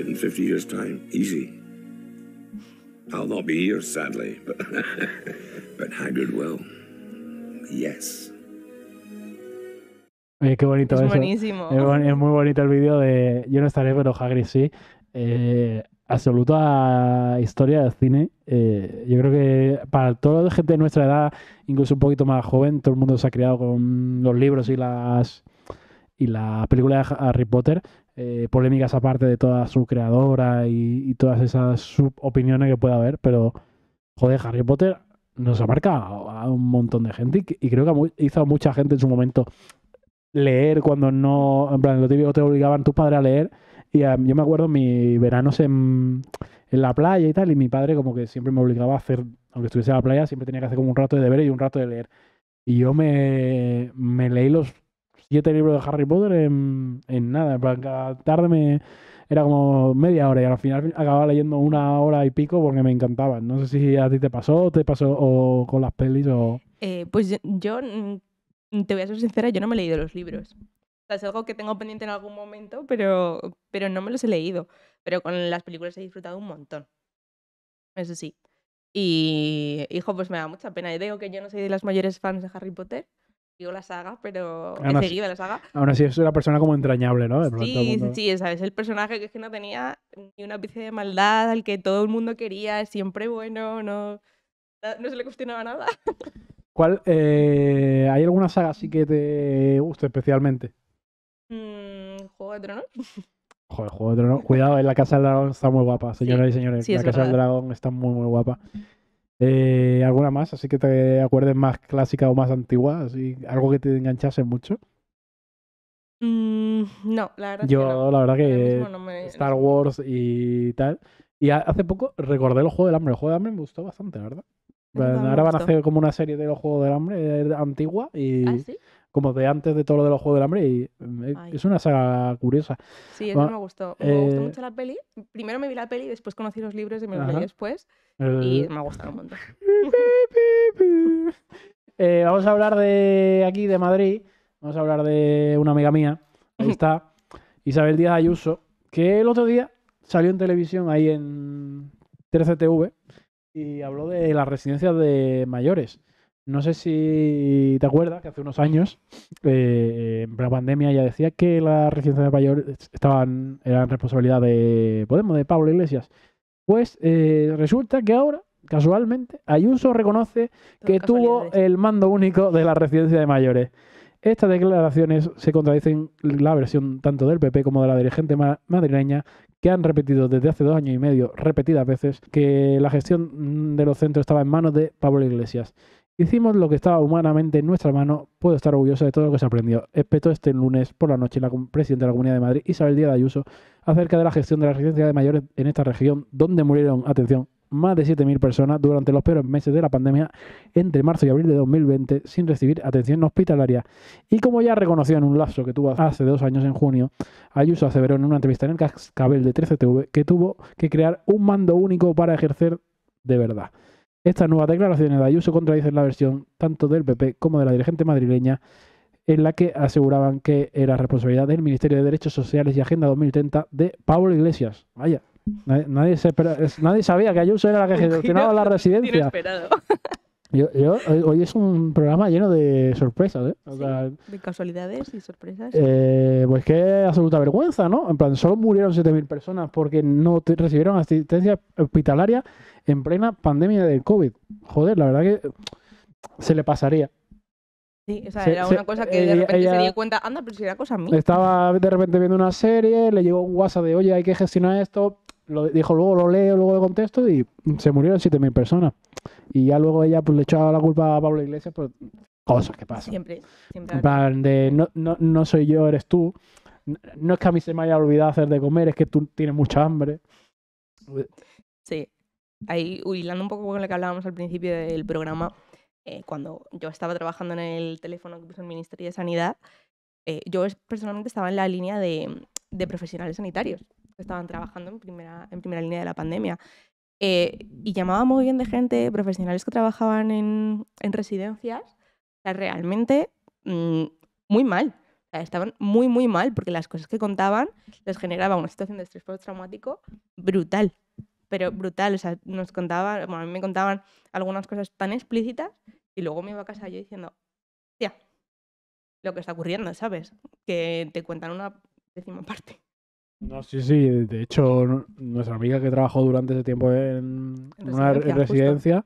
es muy bonito el vídeo de Yo no estaré, pero Hagrid sí. Eh, absoluta historia del cine. Eh, yo creo que para toda la gente de nuestra edad, incluso un poquito más joven, todo el mundo se ha criado con los libros y las y la película de Harry Potter. Eh, polémicas aparte de toda su creadora y, todas esas opiniones que pueda haber, pero joder, Harry Potter nos ha marcado a un montón de gente y, creo que hizo a mucha gente en su momento leer cuando no, en plan, lo típico te obligaban tus padres a leer y yo me acuerdo mi veranos en, la playa y tal y mi padre como que siempre me obligaba a hacer, aunque estuviese en la playa, siempre tenía que hacer como un rato de deber y un rato de leer. Y yo me, me leí los este libro de Harry Potter en, en nada. Cada tarde me, era como media hora y al final acababa leyendo una hora y pico porque me encantaban. No sé si a ti te pasó, te pasó o con las pelis o... Eh, pues yo, mm, te voy a ser sincera, yo no me he leído los libros. O sea, es algo que tengo pendiente en algún momento, pero, pero no me los he leído. Pero con las películas he disfrutado un montón. Eso sí. Y, hijo, pues me da mucha pena. Yo digo que yo no soy de las mayores fans de Harry Potter, la saga, pero he la saga. Aún así es una persona como entrañable, ¿no? sí, sí, ¿sabes? El personaje que es que no tenía ni una pizca de maldad, al que todo el mundo quería, siempre bueno, no, no se le cuestionaba nada. [laughs] ¿Cuál, eh, ¿Hay alguna saga así que te guste especialmente? Mm, Juego de Tronos. [laughs] Juego de Tronos. Cuidado, en eh, la Casa del Dragón está muy guapa, señoras y señores. la Casa del Dragón está muy, muy guapa. Eh, ¿Alguna más? Así que te acuerdes más clásica o más antigua, así, algo que te enganchase mucho. Mm, no, la verdad. Yo, que la verdad que Star Wars y tal. Y hace poco recordé los Juegos del hambre. El juego del hambre me gustó bastante, la verdad. ahora van a hacer como una serie de los juegos del hambre eh, antigua ¿Ah, sí? como de antes de todo lo de los Juegos del Hambre. Y eh, es una saga curiosa. Sí, eso me gustó. Me gustó eh, mucho la peli. Primero me vi la peli, después conocí los libros y me los después. Y me ha gustado un montón. [laughs] Eh, vamos a hablar de aquí, de Madrid. Vamos a hablar de una amiga mía. Ahí está. [laughs] Isabel Díaz Ayuso. Que el otro día salió en televisión ahí en 13TV y habló de las residencias de mayores. No sé si te acuerdas que hace unos años, eh, en la pandemia, ya decía que las residencias de mayores estaban, eran responsabilidad de Podemos, de Pablo Iglesias. Pues eh, resulta que ahora, casualmente, Ayuso reconoce que tuvo el mando único de la residencia de mayores. Estas declaraciones se contradicen la versión tanto del PP como de la dirigente madrileña, que han repetido desde hace dos años y medio, repetidas veces, que la gestión de los centros estaba en manos de Pablo Iglesias. Hicimos lo que estaba humanamente en nuestra mano. Puedo estar orgulloso de todo lo que se aprendió. Espeto este lunes por la noche la presidenta de la Comunidad de Madrid, Isabel Díaz de Ayuso, acerca de la gestión de la residencia de mayores en esta región, donde murieron, atención, más de 7.000 personas durante los peores meses de la pandemia entre marzo y abril de 2020 sin recibir atención hospitalaria. Y como ya reconoció en un lazo que tuvo hace dos años en junio, Ayuso aseveró en una entrevista en el Cascabel de 13TV que tuvo que crear un mando único para ejercer de verdad. Esta nuevas declaraciones de Ayuso contradice la versión tanto del PP como de la dirigente madrileña, en la que aseguraban que era responsabilidad del Ministerio de Derechos Sociales y Agenda 2030 de Pablo Iglesias. Vaya, nadie, sabía que Ayuso era la que [laughs] gestionaba la residencia hoy es un programa lleno de sorpresas, ¿eh? de casualidades y sorpresas. Eh, pues qué absoluta vergüenza, ¿no? En plan, solo murieron 7.000 personas porque no recibieron asistencia hospitalaria en plena pandemia del COVID. Joder, la verdad que se le pasaría. Sí, o sea, era una cosa que de eh, repente se dio cuenta, anda, pero si era cosa mía. Estaba de repente viendo una serie, le llegó un WhatsApp de, oye, hay que gestionar esto. Lo, dijo, luego lo leo, luego lo contesto y se murieron 7.000 personas. Y ya luego ella pues le echaba la culpa a Pablo Iglesias por cosas que pasan. Siempre, siempre. De, no, no, no soy yo, eres tú. No es que a mí se me haya olvidado hacer de comer, es que tú tienes mucha hambre. Sí. Ahí, hilando un poco con lo que hablábamos al principio del programa, eh, cuando yo estaba trabajando en el teléfono que puso el Ministerio de Sanidad, eh, yo personalmente estaba en la línea de, de profesionales sanitarios que estaban trabajando en primera, en primera línea de la pandemia. Eh, y llamaba muy bien de gente, profesionales que trabajaban en, residencias, o realmente mm, muy mal. estaban muy, muy mal porque las cosas que contaban les generaba una situación de estrés postraumático brutal. Pero brutal, nos contaban, bueno, a mí me contaban algunas cosas tan explícitas y luego me iba a casa yo diciendo, ya lo que está ocurriendo, ¿sabes? Que te cuentan una décima parte. No, sí, sí. De hecho, nuestra amiga que trabajó durante ese tiempo en, una residencia,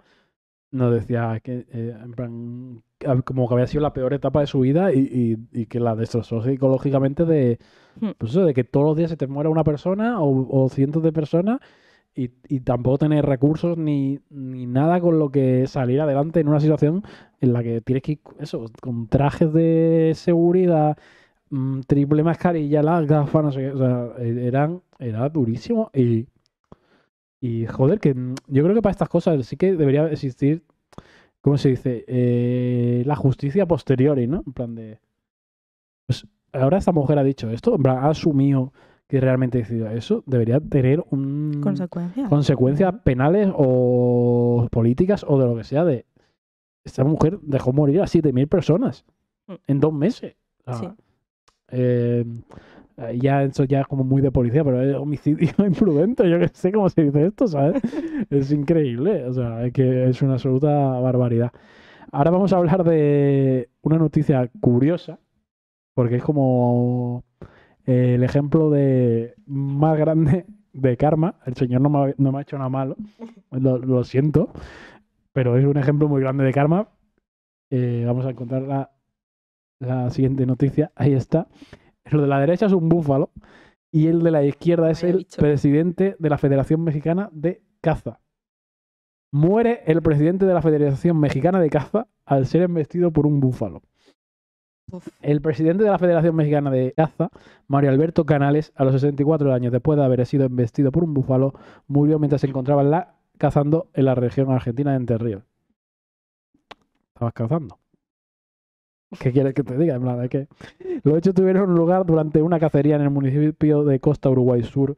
nos decía que, eh, en plan, como que había sido la peor etapa de su vida y, que la destrozó psicológicamente de, hmm. pues de que todos los días se te muera una persona o, cientos de personas y, tampoco tener recursos ni, ni, nada con lo que salir adelante en una situación en la que tienes que ir eso, con trajes de seguridad, Mm, triple mascarilla, las gafas, no sé e-, eran, era durísimo. Y, y joder, que mm, yo creo que para estas cosas sí que debería existir, ¿cómo se dice? Eh, la justicia posteriori, ¿no? En plan de. Pues ahora esta mujer ha dicho esto, en ha asumido que realmente dicho eso, debería tener un. Consecuencias. Consecuencias penales o políticas o de lo que sea. de Esta mujer dejó morir a 7.000 personas mm. en dos meses. Eh, eh, ya eso ya es como muy de policía, pero es homicidio [laughs] imprudente, yo que sé cómo se dice esto, ¿sabes? [laughs] es increíble, o sea, es que es una absoluta barbaridad. Ahora vamos a hablar de una noticia curiosa, porque es como eh, el ejemplo de más grande de karma. El señor no me ha, hecho nada malo, lo, siento, pero es un ejemplo muy grande de karma. vamos a encontrarla la siguiente noticia, ahí está. Lo de la derecha es un búfalo y el de la izquierda es el presidente de la Federación Mexicana de Caza. Muere el presidente de la Federación Mexicana de Caza al ser embestido por un búfalo. El presidente de la Federación Mexicana de Caza, Mario Alberto Canales, a los 64 años después de haber sido embestido por un búfalo, murió mientras se encontraba cazando en la región argentina de Entre Ríos. Estabas cazando. ¿Qué quieres que te diga? En que los hechos tuvieron lugar durante una cacería en el municipio de Costa Uruguay Sur,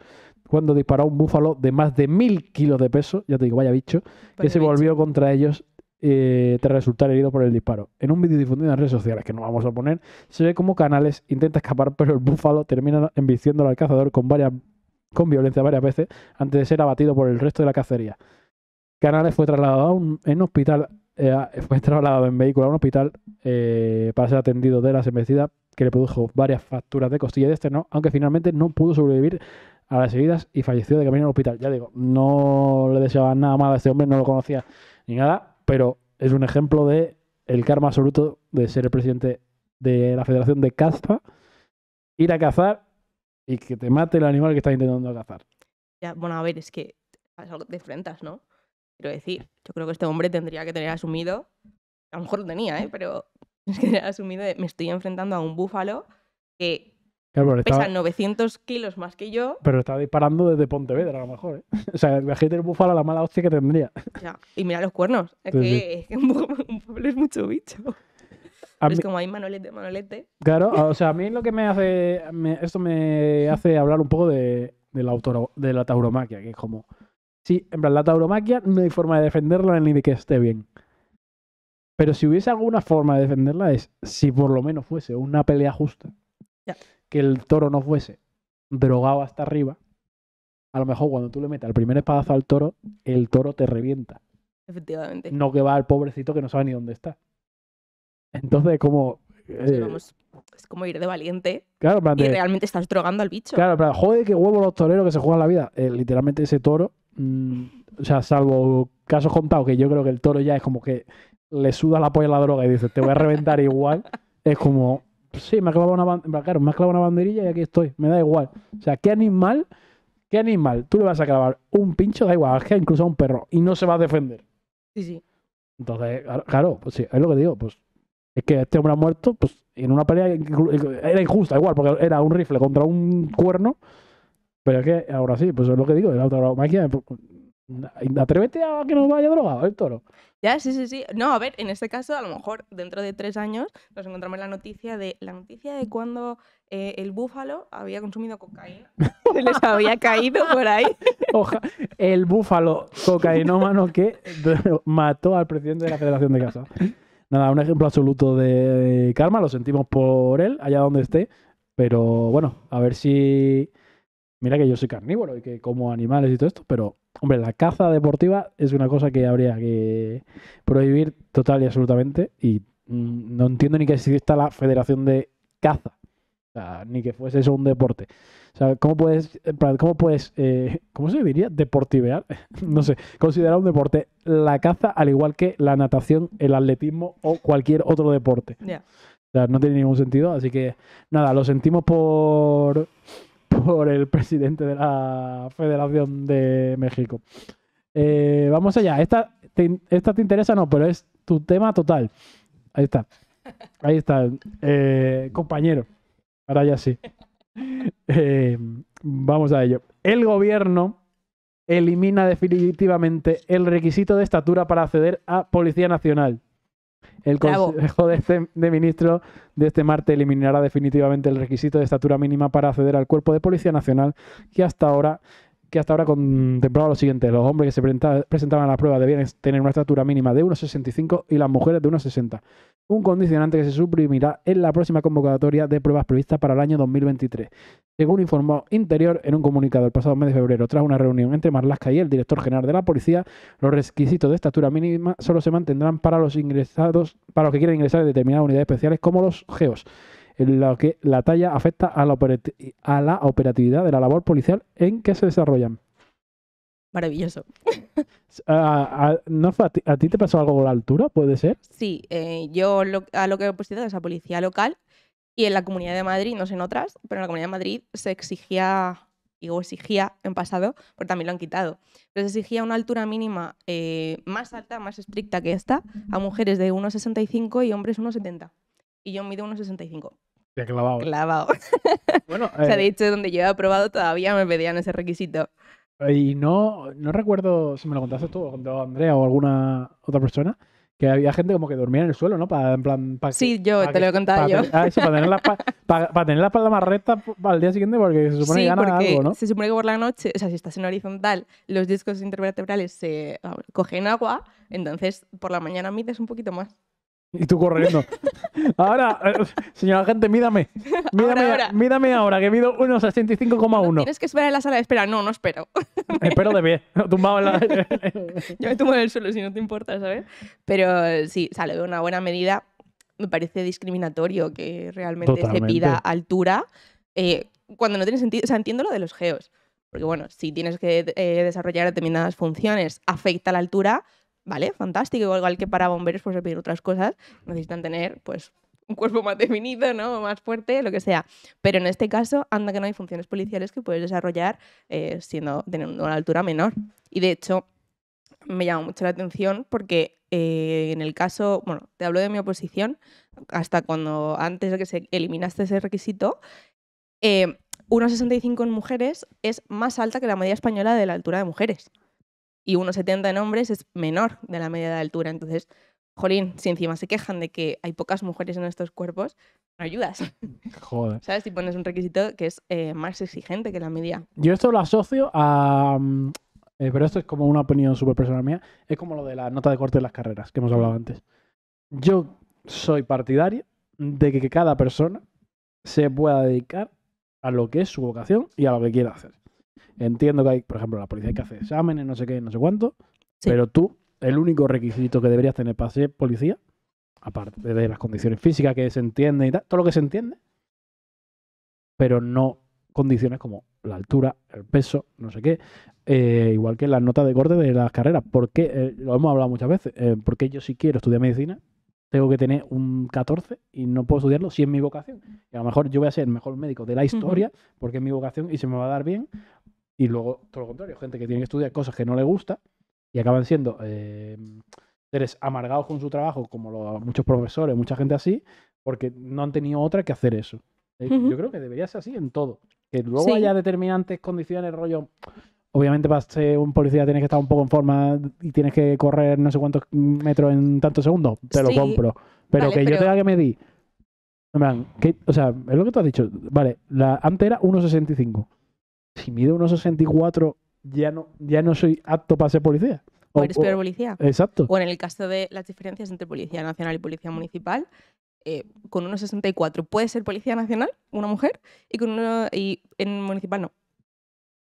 cuando disparó un búfalo de más de mil kilos de peso, ya te digo, vaya bicho, que se volvió contra ellos eh, tras resultar herido por el disparo. En un vídeo difundido en redes sociales, que no vamos a poner, se ve como Canales intenta escapar, pero el búfalo termina enviciándolo al cazador con, varias, con violencia varias veces antes de ser abatido por el resto de la cacería. Canales fue trasladado a un, en hospital eh, fue trasladado en vehículo a un hospital eh, para ser atendido de las embestidas que le produjo varias facturas de costilla de ¿no? aunque finalmente no pudo sobrevivir a las heridas y falleció de camino al hospital. Ya digo, no le deseaba nada malo a este hombre, no lo conocía ni nada, pero es un ejemplo de el karma absoluto de ser el presidente de la Federación de Caza, ir a cazar y que te mate el animal que estás intentando cazar. Ya, bueno, a ver, es que te enfrentas, ¿no? Quiero decir, yo creo que este hombre tendría que tener asumido, a lo mejor lo tenía, ¿eh? pero [laughs] es que asumido me estoy enfrentando a un búfalo que Pesa 900 kilos más que yo. Pero está disparando desde Pontevedra, a lo mejor. ¿eh? [laughs] O sea, imagínate el búfalo la mala hostia que tendría. [laughs] Y mira los cuernos. Es, que, un pueblo es mucho bicho. Es como hay manolete, manolete. Claro, o sea, a mí lo que me hace. esto me hace hablar un poco de, de la tauromaquia, que es como. Sí, en plan, la tauromaquia no hay forma de defenderla ni de que esté bien. Pero si hubiese alguna forma de defenderla es si por lo menos fuese una pelea justa. Que el toro no fuese drogado hasta arriba. A lo mejor cuando tú le metas el primer espadazo al toro, el toro te revienta. Efectivamente. No que va al pobrecito que no sabe ni dónde está. Entonces, como. Eh, es como ir de valiente. Claro, y realmente estás drogando al bicho. Claro, pero joder, qué huevo los toreros que se juegan la vida. Eh, literalmente ese toro Mm, o sea, salvo casos contados, que yo creo que el toro ya es como que le suda la polla a la droga y dice, te voy a reventar igual, es como, sí, me ha clavado una, claro, me una banderilla y aquí estoy, me da igual. O sea, qué animal, qué animal, tú le vas a clavar un pincho, da igual, que incluso a un perro, y no se va a defender. Sí, sí. Entonces, claro, pues sí, es lo que digo, pues es que este hombre ha muerto, pues en una pelea era injusta, igual, porque era un rifle contra un cuerno, pero es que ahora sí, pues es lo que digo, el la máquina pues, Atrévete a que nos vaya drogado el toro. Ya, sí, sí, sí. No, a ver, en este caso, a lo mejor dentro de tres años nos encontramos la noticia de la noticia de cuando eh, el búfalo había consumido cocaína. [laughs] Se les había caído por ahí. Oja, el búfalo cocainómano que mató al presidente de la Federación de Casa. Nada, un ejemplo absoluto de karma. Lo sentimos por él, allá donde esté. Pero bueno, a ver si Mira que yo soy carnívoro y que como animales y todo esto, pero, hombre, la caza deportiva es una cosa que habría que prohibir total y absolutamente. Y mm, no entiendo ni que exista la federación de caza, o sea, ni que fuese eso un deporte. O sea, ¿cómo puedes, cómo puedes, eh, se diría? Deportivear, [laughs] no sé, considerar un deporte la caza al igual que la natación, el atletismo o cualquier otro deporte. O sea, no tiene ningún sentido, así que nada, lo sentimos por por el presidente de la Federación de México. Eh, vamos allá. Esta te, esta te interesa, no, pero es tu tema total. Ahí está. Ahí está. Eh, compañero. Ahora ya sí. [laughs] Eh, vamos a ello. El gobierno elimina definitivamente el requisito de estatura para acceder a Policía Nacional. El Consejo de este, Ministros de este martes eliminará definitivamente el requisito de estatura mínima para acceder al Cuerpo de Policía Nacional, que hasta ahora que hasta ahora contemplaba lo siguiente: los hombres que se presentaban a la prueba debían tener una estatura mínima de 1,65 y las mujeres de 1,60. Un condicionante que se suprimirá en la próxima convocatoria de pruebas previstas para el año 2023. Según informó Interior en un comunicado el pasado mes de febrero, tras una reunión entre Marlasca y el director general de la policía, los requisitos de estatura mínima solo se mantendrán para los ingresados, para los que quieran ingresar en determinadas unidades especiales como los GEOS en la que la talla afecta a la, operatividad de la labor policial en que se desarrollan. Maravilloso. a, a, ¿no ti, ¿A ti te pasó algo con la altura? ¿Puede ser? Sí, eh, yo a lo que he puesto es a policía local y en la Comunidad de Madrid, no sé en otras, pero en la Comunidad de Madrid se exigía, digo, exigía en pasado, pero también lo han quitado, pero se exigía una altura mínima eh, más alta, más estricta que esta, a mujeres de 1,65 y hombres 1,70. Y yo mido 1,65 clavado. Clavado. [laughs] Bueno, o sea, de eh, hecho, donde yo he aprobado todavía me pedían ese requisito. Y no, no recuerdo si me lo contaste tú o contó Andrea o alguna otra persona, que había gente como que dormía en el suelo, ¿no? Para, en plan, para sí, yo te lo he contado yo. Para, ah, para, tener la, para, [laughs] tener la espalda más recta al día siguiente porque se supone que gana algo, ¿no? Se supone que por la noche, o sea, si estás en horizontal, los discos intervertebrales se ah, cogen agua, entonces por la mañana mides un poquito más. Y tú corriendo. [laughs] Ahora, eh, señora gente, mídame. Mídame [laughs] ahora, Mídame ahora que mido 1,65,1. Tienes que esperar en la sala de espera. No, no espero. espero de pie, tumbado en la... [laughs] Yo me tumbo en el suelo si no te importa, ¿sabes? Pero sí, sale de una buena medida. Me parece discriminatorio que realmente se pida altura eh, cuando no tiene sentido. O sea, entiendo lo de los geos. Porque bueno, si tienes que eh, desarrollar determinadas funciones, afecta la altura, Vale, fantástico. Igual que para bomberos, pues se otras cosas. Necesitan tener, pues, un cuerpo más definido, ¿no? Más fuerte, lo que sea. Pero en este caso, anda que no hay funciones policiales que puedes desarrollar eh, siendo teniendo una altura menor. Y de hecho, me llama mucho la atención porque eh, en el caso, bueno, te hablo de mi oposición, hasta cuando antes de que se eliminaste ese requisito, eh, 1,65 en mujeres es más alta que la media española de la altura de mujeres y 1,70 en hombres es menor de la media de altura. Entonces, jolín, si encima se quejan de que hay pocas mujeres en estos cuerpos, no ayudas. [laughs] Joder. ¿Sabes? Si pones un requisito que es eh, más exigente que la media. Yo esto lo asocio a... Mm, eh, pero esto es como una opinión súper personal mía. Es como lo de la nota de corte de las carreras que hemos hablado antes. Yo soy partidario de que cada persona se pueda dedicar a lo que es su vocación y a lo que quiera hacer. Entiendo que hay, por ejemplo, la policía que hace exámenes, no sé qué, no sé cuánto, pero tú, el único requisito que deberías tener para ser policía, aparte de las condiciones físicas que se entienden y tal, todo lo que se entiende, pero no condiciones como la altura, el peso, no sé qué, eh, igual que las notas de corte de las carreras. Porque, eh, lo hemos hablado muchas veces, eh, porque yo si quiero estudiar medicina, tengo que tener un 14 y no puedo estudiarlo si es mi vocación. Y a lo mejor yo voy a ser el mejor médico de la historia porque es mi vocación y se me va a dar bien, y luego, todo lo contrario, gente que tiene que estudiar cosas que no le gusta y acaban siendo eh, seres amargados con su trabajo, como muchos profesores, mucha gente así, porque no han tenido otra que hacer eso. Eh, yo creo que debería ser así en todo. Que luego haya determinantes condiciones, rollo. Obviamente, para ser un policía tienes que estar un poco en forma y tienes que correr no sé cuántos metros en tantos segundos. Te lo compro. Pero que yo yo tenga que medir. En que, o sea, es lo que tú has dicho. Vale, la, antes era 1.65 si mido unos 64, ya no, ya no soy apto para ser policía. O, eres peor policía. Exacto. O en el caso de las diferencias entre policía nacional y policía municipal, eh, con unos 64 puede ser policía nacional, una mujer, y con uno, y en municipal no.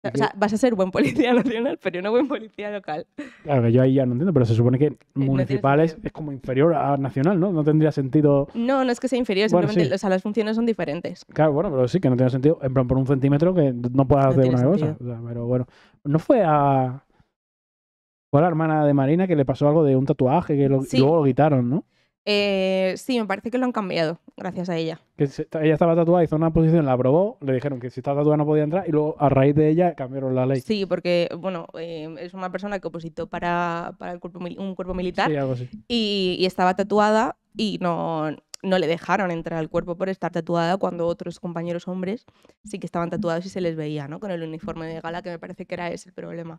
O sea, vas a ser buen policía [laughs] nacional, pero no buen policía local. Claro, que yo ahí ya no entiendo, pero se supone que municipal es, como inferior a nacional, ¿no? No tendría sentido. No, no es que sea inferior, simplemente, o sea, las funciones son diferentes. Claro, bueno, pero sí que no tiene sentido, en plan, por un centímetro que no puedas hacer una cosa. O sea, pero bueno, no fue a. Fue a la hermana de Marina que le pasó algo de un tatuaje que luego lo quitaron, ¿no? Eh, sí, me parece que lo han cambiado, gracias a ella. ella estaba tatuada, hizo una posición, la aprobó, le dijeron que si estaba tatuada no podía entrar y luego a raíz de ella cambiaron la ley. Sí, porque bueno, em, es una persona que opositó para, un cuerpo militar y, estaba tatuada y no, no le dejaron entrar al cuerpo por estar tatuada cuando otros compañeros hombres sí que estaban tatuados y se les veía, ¿no? Con el uniforme de gala, que me parece que era ese el problema.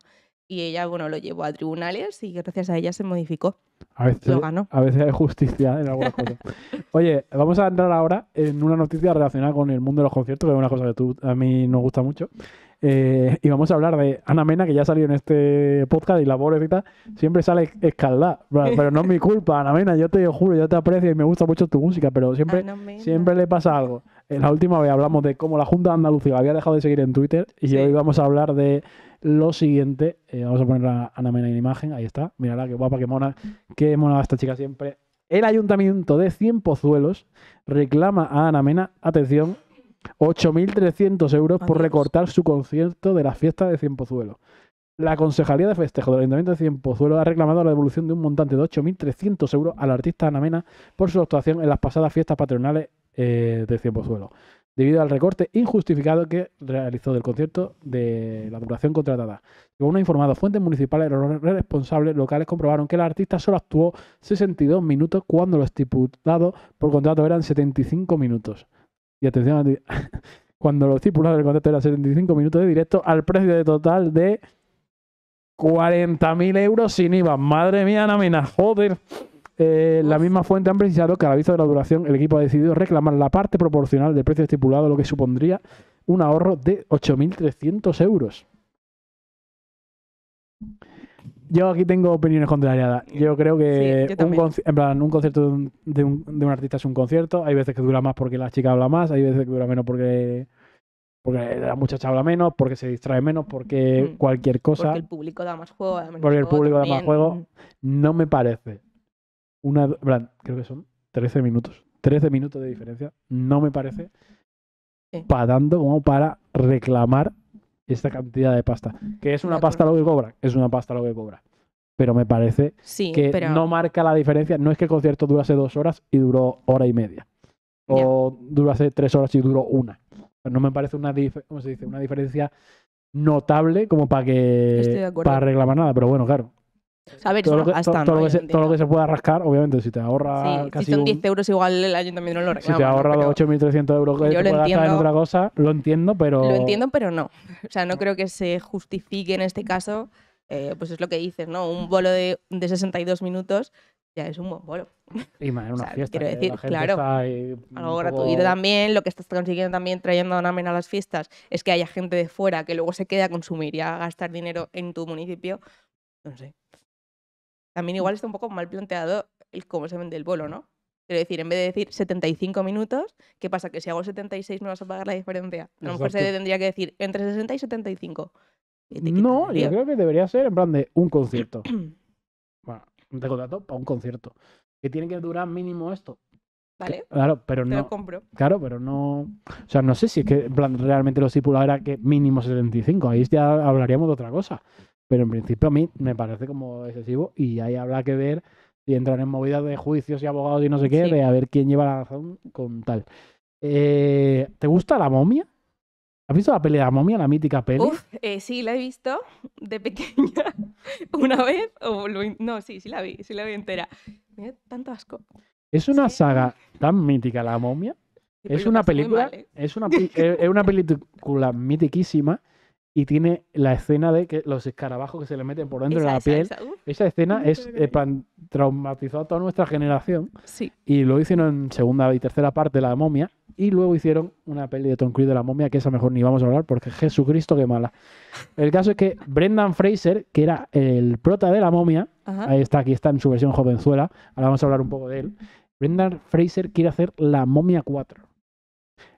Y ella, bueno, lo llevó a tribunales y gracias a ella se modificó. A veces, lo ganó. A veces hay justicia en algunas cosas. [laughs] Oye, vamos a entrar ahora en una noticia relacionada con el mundo de los conciertos, que es una cosa que a mí nos gusta mucho. Eh, y vamos a hablar de Ana Mena, que ya salió en este podcast y la pobrecita siempre sale escaldada. Pero no es mi culpa, Ana Mena, yo te juro, yo te aprecio y me gusta mucho tu música, pero siempre, siempre le pasa algo. En eh, la última vez hablamos de cómo la Junta de Andalucía había dejado de seguir en Twitter y hoy vamos a hablar de lo siguiente. Eh, vamos a poner a Ana Mena en imagen, ahí está. Mírala, qué guapa, qué mona, qué mona esta chica siempre. El ayuntamiento de Cien Pozuelos reclama a Ana Mena, atención, 8.300 euros por recortar su concierto de la fiesta de Ciempozuelo. La Concejalía de Festejo del Ayuntamiento de Ciempozuelo ha reclamado la devolución de un montante de 8.300 euros al artista Ana Mena por su actuación en las pasadas fiestas patronales eh, de Ciempozuelo, debido al recorte injustificado que realizó del concierto de la duración contratada. Según han informado fuentes municipales, los responsables locales comprobaron que el artista solo actuó 62 minutos cuando los estipulado por contrato eran 75 minutos. Y atención, a ti, [laughs] cuando lo estipulado del contrato era 75 minutos de directo al precio de total de 40.000 euros sin IVA. Madre mía, Namina, joder. Eh, la misma fuente han precisado que a la vista de la duración el equipo ha decidido reclamar la parte proporcional del precio estipulado, lo que supondría un ahorro de 8.300 euros yo aquí tengo opiniones contrariadas. Yo creo que un, concierto de un, artista es un concierto. Hay veces que dura más porque la chica habla más, hay veces que dura menos porque, porque la muchacha habla menos, porque se distrae menos, porque mm. cualquier cosa. Porque el público da más juego. porque el público da más juego. No me parece. Una, creo que son 13 minutos. 13 minutos de diferencia. No me parece. Padando como para reclamar esta cantidad de pasta. Mm. Que es una pasta lo que cobra, es una pasta lo que cobra. Pero me parece que no marca la diferencia. No es que el concierto durase dos horas y duró hora y media. O durase tres horas y duró una. No me parece una, ¿cómo se dice? una diferencia notable como para que para reclamar nada. Pero bueno, claro, a ver, todo, lo que, se, pueda rascar, obviamente, si te ahorra Si son 10 euros, igual el ayuntamiento no lo reclama. Si te ahorra los 8.300 euros que te puedas gastar en otra cosa, lo entiendo, pero. Lo entiendo, pero no. O sea, no creo que se justifique en este caso, eh, pues es lo que dices, ¿no? Un bolo de, de 62 minutos ya es un buen bolo. Y más [laughs] una fiesta. Quiero eh, decir, claro, está algo gratuito también. Lo que estás consiguiendo también trayendo a Donamen a las fiestas es que haya gente de fuera que luego se quede a consumir y a gastar dinero en tu municipio. No sé. También igual está un poco mal planteado el cómo se vende el bolo, ¿no? Quiero decir, en vez de decir 75 minutos, ¿qué pasa? Que si hago 76 me vas a pagar la diferencia. A lo mejor se tendría que decir entre 60 y 75. No, yo creo que debería ser en plan de un concierto. [clears throat] bueno, un contrato para un concierto. Que tiene que durar mínimo esto. Vale. Claro, pero Te no. Lo compro. Claro, pero no. O sea, no sé si es que en plan, realmente lo estipulado era que mínimo 75. Ahí ya hablaríamos de otra cosa. Pero en principio a mí me parece como excesivo y ahí habrá que ver si entran en movidas de juicios y abogados y no sé qué, de a ver quién lleva la razón con tal. Eh, ¿Te gusta la momia? ¿Has visto la peli de la momia, la mítica peli? Uf, eh, sí, la he visto de pequeña [laughs] una vez. O No, sí, sí la vi, sí la vi entera. tanto asco. Es una saga tan mítica la momia. ¿eh? es, una película, es una es [laughs] una película mitiquísima y tiene la escena de que los escarabajos que se le meten por dentro de la piel. Esa, escena es eh, traumatizó a toda nuestra generación. Sí. Y lo hicieron en segunda y tercera parte de la momia. Y luego hicieron una peli de Tom Cruise de la momia, que esa mejor ni vamos a hablar porque Jesucristo, qué mala. El caso es que Brendan Fraser, que era el prota de la momia, ahí está, aquí está en su versión jovenzuela, ahora vamos a hablar un poco de él. Brendan Fraser quiere hacer la momia 4.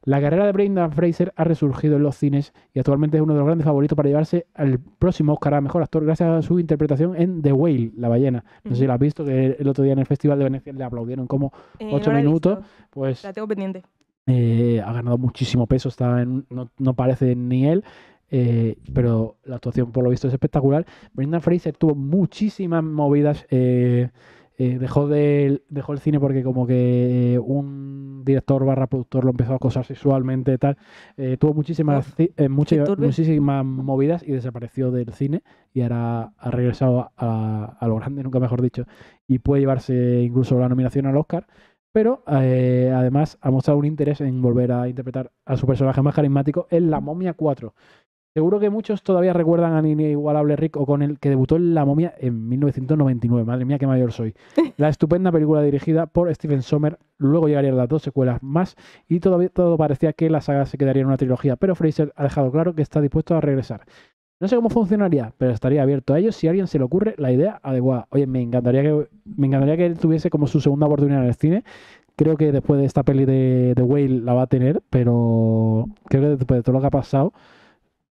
La carrera de Brendan Fraser ha resurgido en los cines y actualmente es uno de los grandes favoritos para llevarse al próximo Oscar a Mejor Actor gracias a su interpretación en The Whale, la ballena. No sé si lo has visto, que el otro día en el Festival de Venecia le aplaudieron como 8 eh, ocho minutos. Pues, la tengo pendiente. Eh, ha ganado muchísimo peso, está en, no, parece ni él. Eh, pero la actuación por lo visto es espectacular. Brendan Fraser tuvo muchísimas movidas eh, eh, dejó, el cine porque como que eh, un director barra productor lo empezó a acosar sexualmente tal. Eh, tuvo muchísimas, movidas y desapareció del cine y ahora ha regresado a, a, lo grande, nunca mejor dicho, y puede llevarse incluso la nominación al Oscar. Pero además ha mostrado un interés en volver a interpretar a su personaje más carismático en La Momia 4, Seguro que muchos todavía recuerdan a Nini Igualable Rick o con el que debutó en La Momia en 1999. Madre mía, qué mayor soy. [laughs] La estupenda película dirigida por Stephen Sommer. Luego llegarían las dos secuelas más y todavía todo parecía que la saga se quedaría en una trilogía, pero Fraser ha dejado claro que está dispuesto a regresar. No sé cómo funcionaría, pero estaría abierto a ello si a alguien se le ocurre la idea adecuada. Oye, me encantaría que me encantaría que él tuviese como su segunda oportunidad en el cine. Creo que después de esta peli de The Whale la va a tener, pero creo que después de todo lo que ha pasado,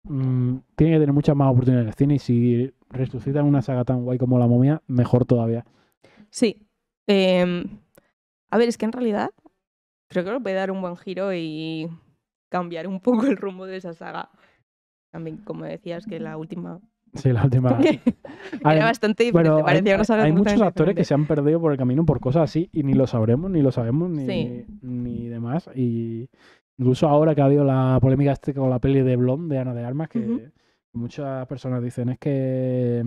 Mm, tiene que tener muchas más oportunidades en cine y si resucitan una saga tan guay como La Momia, mejor todavía. Sí. Em, a ver, es que en realidad creo que lo puede dar un buen giro y cambiar un poco el rumbo de esa saga. También, como decías, que la última Sí, la última. [laughs] era hay, bastante diferente. parecía hay, hay muchos actores que se han perdido por el camino por cosas así y ni lo sabremos, ni lo sabemos, ni, ni demás. Y, Incluso ahora que ha habido la polémica este con la peli de Blonde de Ana de Armas, que muchas personas dicen es que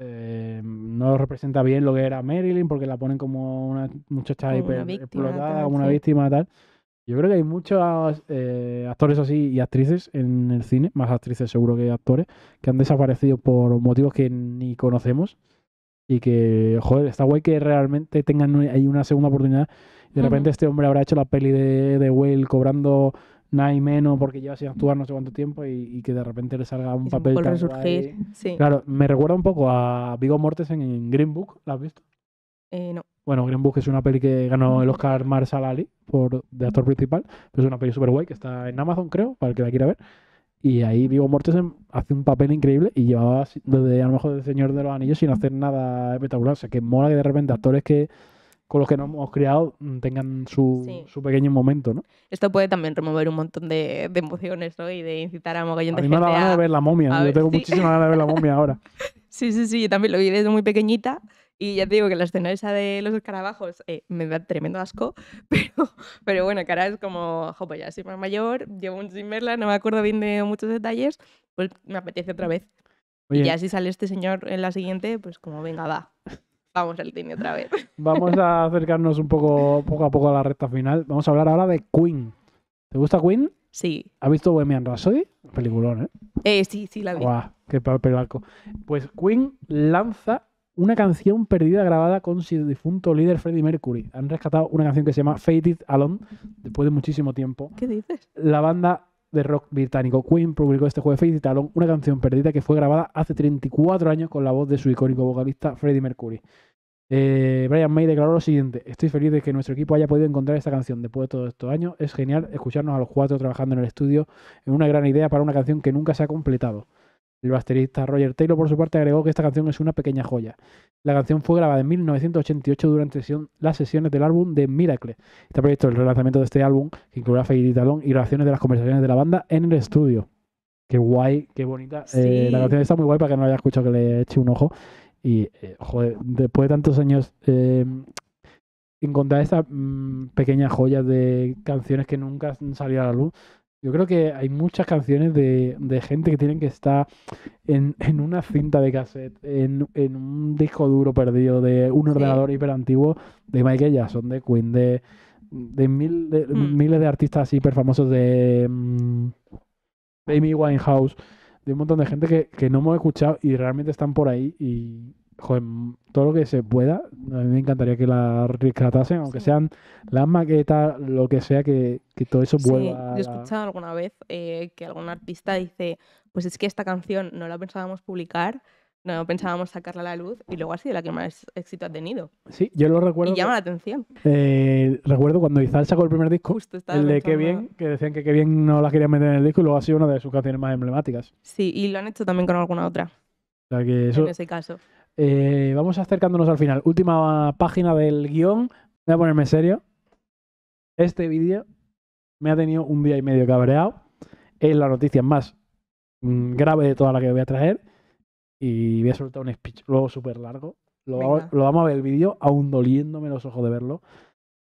eh, no representa bien lo que era Marilyn porque la ponen como una muchacha hiper explotada, como una víctima tal. Yo creo que hay muchos eh, actores así y actrices en el cine, más actrices seguro que actores, que han desaparecido por motivos que ni conocemos y que, joder, está guay que realmente tengan ahí una segunda oportunidad de repente este hombre habrá hecho la peli de, de Whale cobrando nada y menos porque lleva sin actuar no sé cuánto tiempo y, y que de repente le salga un papel tan Sí. Claro, me recuerda un poco a Vigo Mortensen en Green Book, ¿la has visto? Eh, no. Bueno, Green Book es una peli que ganó el Oscar Marshall Ali por, de actor principal, es una peli súper guay que está en Amazon, creo, para el que la quiera ver. Y ahí Vigo Mortensen hace un papel increíble y llevaba desde a lo mejor del Señor de los Anillos sin hacer nada espectacular. O sea, que mola que de repente actores que con los que nos hemos criado mm, tengan su, su pequeño momento, ¿no? Esto puede también remover un montón de, emociones, ¿no? Y de incitar a mogollón de a mí me da ganas a... de ver la momia. yo tengo muchísima ganas de ver la momia ahora. [laughs] [laughs] Sí, sí, sí. Yo también lo vi desde muy pequeñita. Y ya te digo que la escena esa de los escarabajos eh, me da tremendo asco, [laughs] pero, pero bueno, que ahora es como, jo, pues ya soy más mayor, llevo un sin verla, no me acuerdo bien de muchos detalles, pues me apetece otra vez. Y ya si sale este señor en la siguiente, pues como venga, va. Vamos al cine otra vez. [laughs] Vamos a acercarnos un poco, poco a poco a la recta final. Vamos a hablar ahora de Queen. ¿Te gusta Queen? Sí. ¿Has visto Bohemian Rhapsody? Peliculón, ¿eh? eh sí, sí, la vi. Guau, qué papelaco. Pues Queen lanza una canción perdida grabada con su difunto líder Freddie Mercury. Han rescatado una canción que se llama Faded Alone después de muchísimo tiempo. ¿Qué dices? La banda de rock británico Queen publicó este jueves Talon una canción perdida que fue grabada hace 34 años con la voz de su icónico vocalista Freddie Mercury. Eh, Brian May declaró lo siguiente: Estoy feliz de que nuestro equipo haya podido encontrar esta canción después de todos estos años. Es genial escucharnos a los cuatro trabajando en el estudio en una gran idea para una canción que nunca se ha completado. El baterista Roger Taylor, por su parte, agregó que esta canción es una pequeña joya. La canción fue grabada en 1988 durante las sesiones del álbum de Miracle. Está proyecto, el relanzamiento de este álbum, que incluirá y Talón y grabaciones de las conversaciones de la banda en el estudio. Qué guay, qué bonita. Eh, la canción está muy guay para que no la haya escuchado, que le eche un ojo. Y, eh, joder, después de tantos años, eh, encontrar estas mm, pequeñas joyas de canciones que nunca han a la luz, yo creo que hay muchas canciones de, gente que tienen que estar en, una cinta de cassette, en, un disco duro perdido de un ordenador ordenador antiguo, de Michael Jackson, de Queen, de, de, hmm. miles de artistas hiper famosos, de, mm, Amy Winehouse, de un montón de gente que, que no hemos escuchado y realmente están por ahí y, joder, todo lo que se pueda. A mí me encantaría que la rescatasen, aunque sean las maquetas, lo que sea, que, todo eso vuelva. yo he escuchado alguna vez eh, que algún artista dice: Pues es que esta canción no la pensábamos publicar. No pensábamos sacarla a la luz y luego ha sido la que más éxito ha tenido. Sí, yo lo recuerdo. Y llama la atención. Eh, recuerdo cuando Izal sacó el primer disco, el de Qué bien, que decían que Qué bien no la querían meter en el disco y luego ha sido una de sus canciones más emblemáticas. Sí, y lo han hecho también con alguna otra. en ese caso. Eh, vamos acercándonos al final. Última página del guión. Voy a ponerme serio. Este vídeo me ha tenido un día y medio cabreado. Es la noticia más mm, grave de toda la que voy a traer. Y voy a soltar un speech luego súper largo. Lo, vamos a ver el vídeo, aún doliéndome los ojos de verlo.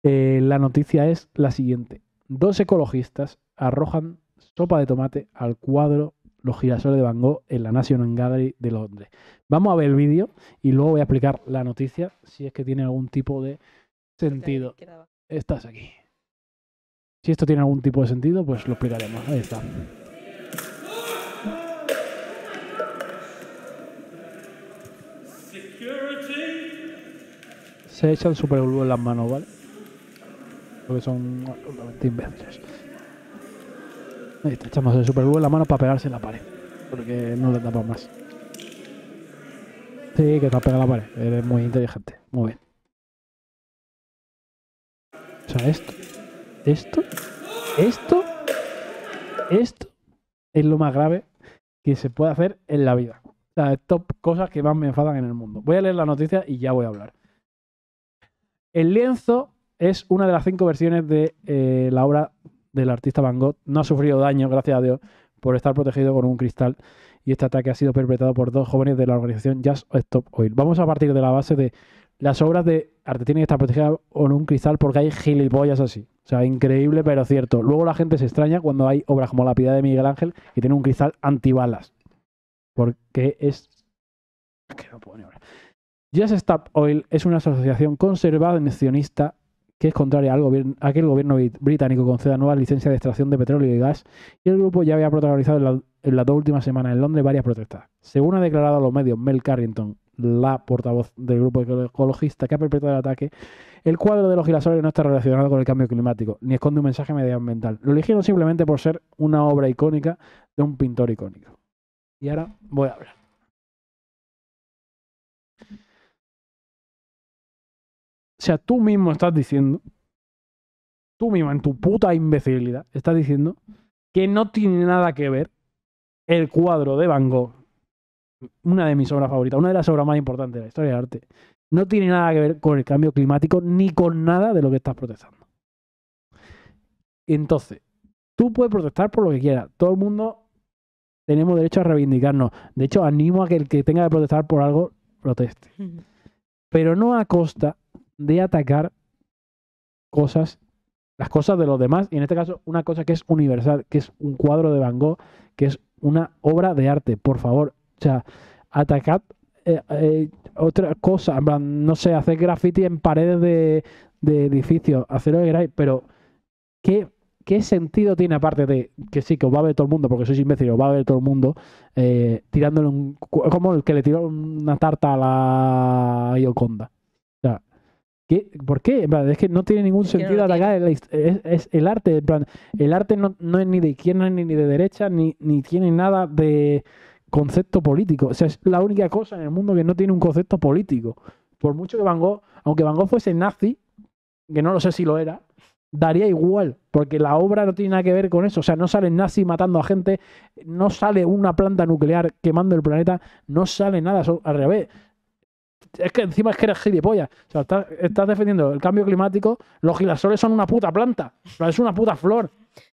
Eh, la noticia es la siguiente. Dos ecologistas arrojan sopa de tomate al cuadro los girasoles de Van Gogh en la National Gallery de Londres. Vamos a ver el vídeo y luego voy a explicar la noticia si es que tiene algún tipo de sentido. Estás aquí. Si esto tiene algún tipo de sentido, pues lo explicaremos. Ahí está. Se echan super glue en las manos, ¿vale? Porque son absolutamente imbéciles. Ahí está, echamos el superglue en la mano para pegarse en la pared. Porque no le tapamos más. Sí, que te pegar la pared. Eres muy inteligente. Muy bien. O sea, esto. Esto. Esto. Esto es lo más grave que se puede hacer en la vida. O sea, top cosas que más me enfadan en el mundo. Voy a leer la noticia y ya voy a hablar. El lienzo es una de las cinco versiones de eh, la obra del artista Van Gogh no ha sufrido daño, gracias a Dios, por estar protegido con un cristal. Y este ataque ha sido perpetrado por dos jóvenes de la organización Just Stop Oil. Vamos a partir de la base de las obras de arte tienen que estar protegidas con un cristal porque hay gilipollas así. O sea, increíble, pero cierto. Luego la gente se extraña cuando hay obras como La Piedad de Miguel Ángel que tiene un cristal antibalas. Porque es. Que no puedo ni hablar. Just Stop Oil es una asociación conservacionista que es contraria al gobierno, a que el gobierno británico conceda nuevas licencias de extracción de petróleo y gas, y el grupo ya había protagonizado en, en las dos últimas semanas en Londres varias protestas. Según ha declarado a los medios Mel Carrington, la portavoz del grupo ecologista que ha perpetrado el ataque, el cuadro de los girasoles no está relacionado con el cambio climático, ni esconde un mensaje medioambiental. Lo eligieron simplemente por ser una obra icónica de un pintor icónico. Y ahora voy a hablar. O sea, tú mismo estás diciendo, tú mismo en tu puta imbecilidad, estás diciendo que no tiene nada que ver el cuadro de Van Gogh, una de mis obras favoritas, una de las obras más importantes de la historia del arte, no tiene nada que ver con el cambio climático ni con nada de lo que estás protestando. Entonces, tú puedes protestar por lo que quieras. Todo el mundo tenemos derecho a reivindicarnos. De hecho, animo a que el que tenga que protestar por algo, proteste. Pero no a costa de atacar cosas, las cosas de los demás, y en este caso una cosa que es universal, que es un cuadro de Van Gogh, que es una obra de arte, por favor. O sea, atacad eh, eh, otra cosa, no sé, hacer graffiti en paredes de, de edificios, hacer lo que pero ¿qué, sentido tiene aparte de que sí, que os va a ver todo el mundo, porque sois imbécil, os va a ver todo el mundo, eh, tirándole un... como el que le tiró una tarta a la Ioconda? ¿Qué? ¿Por qué? es que no tiene ningún sentido atacar. El, es, el arte. En plan, el arte no, es ni de izquierda ni de derecha, ni, ni tiene nada de concepto político. O sea, es la única cosa en el mundo que no tiene un concepto político. Por mucho que Van Gogh, aunque Van Gogh fuese nazi, que no lo sé si lo era, daría igual, porque la obra no tiene nada que ver con eso. O sea, no sale nazi matando a gente, no sale una planta nuclear quemando el planeta, no sale nada al revés es que encima es que eres gilipollas. O sea, estás, defendiendo el cambio climático. Los girasoles son una puta planta. es una puta flor.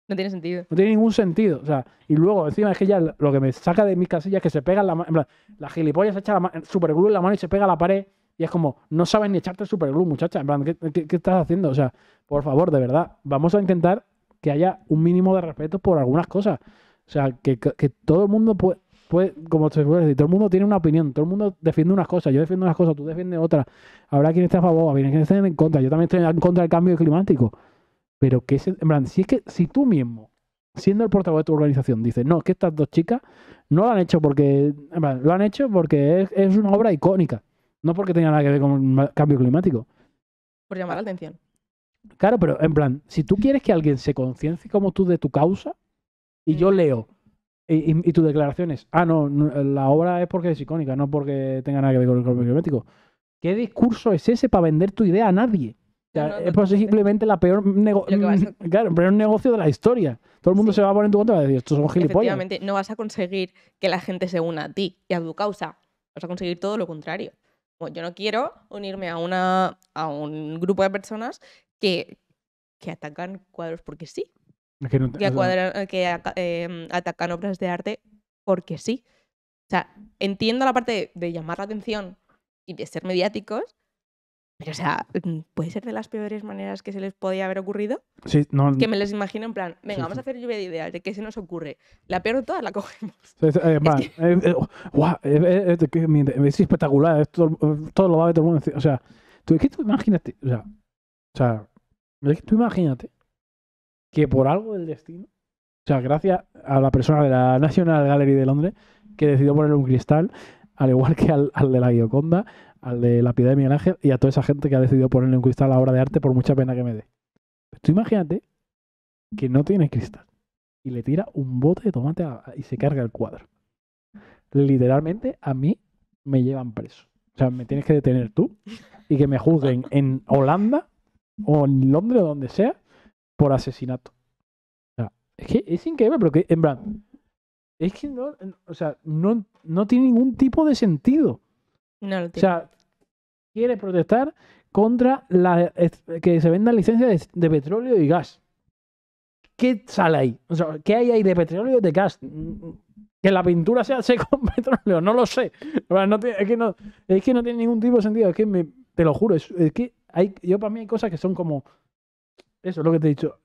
No tiene sentido. No tiene ningún sentido. O sea, y luego, encima es que ya lo que me saca de mis casillas es que se pega la En plan, la gilipollas se echa la superglue en la mano y se pega a la pared. Y es como, no sabes ni echarte el superglue, muchacha. En plan, ¿qué, estás haciendo? O sea, por favor, de verdad, vamos a intentar que haya un mínimo de respeto por algunas cosas. O sea, que, que todo el mundo puede pues como te puedes decir, todo el mundo tiene una opinión, todo el mundo defiende unas cosas, yo defiendo unas cosas, tú defiendes otras. Habrá quien esté a favor, habrá quien esté en contra. Yo también estoy en contra del cambio climático. Pero que en plan, si es que si tú mismo, siendo el portavoz de tu organización, dices, no, que estas dos chicas no lo han hecho porque, en lo han hecho porque es, una obra icónica, no porque tenga nada que ver con el cambio climático. Por llamar la atención. Claro, pero en plan, si tú quieres que alguien se conciencie como tú de tu causa, y yo mm. leo, y, y, tus declaraciones. Ah, no, la obra es porque es icónica, no porque tenga nada que ver con el cambio climático. ¿Qué discurso es ese para vender tu idea a nadie? es posiblemente la peor, [laughs] el peor negocio de la historia. Todo el mundo se va a poner en tu contra y va a decir, estos son gilipollas. Efectivamente, no vas a conseguir que la gente se una a ti y a tu causa. Vas a conseguir todo lo contrario. yo no quiero unirme a, una, a un grupo de personas que atacan cuadros porque sí que, atacan obras de arte porque sí. O sea, entiendo la parte de llamar la atención y de ser mediáticos, pero, o sea, mm, puede ser de las peores maneras que se les podía haber ocurrido. Sí, no. Que me les imagino en plan, venga, vamos a hacer lluvia de ideas, ¿de qué se nos ocurre? La peor de todas la cogemos. Es, espectacular, todo lo va a ver todo el mundo. O sea, tú, es que tú imagínate, o sea, o sea, es que tú imagínate que por algo del destino, o sea, gracias a la persona de la National Gallery de Londres que decidió poner un cristal, al igual que al, de la Gioconda, al de la Piedad de Miguel Ángel y a toda esa gente que ha decidido ponerle un cristal a la obra de arte por mucha pena que me dé. Pues tú imagínate que no tiene cristal y le tira un bote de tomate y se carga el cuadro. Literalmente a mí me llevan preso. O sea, me tienes que detener tú y que me juzguen en Holanda o en Londres o donde sea por asesinato. O sea, es que es increíble, pero en plan, es que no, o sea, no, no tiene ningún tipo de sentido. O sea, quiere protestar contra la, que se vendan licencias de, petróleo y gas. ¿Qué sale ahí? O sea, ¿qué hay ahí de petróleo y de gas? que la pintura sea con [laughs] petróleo, no lo sé. es, que no, es que no tiene ningún tipo de sentido. Es que me, te lo juro, es, es que hay, yo para mí hay cosas que son como eso es lo que te he dicho.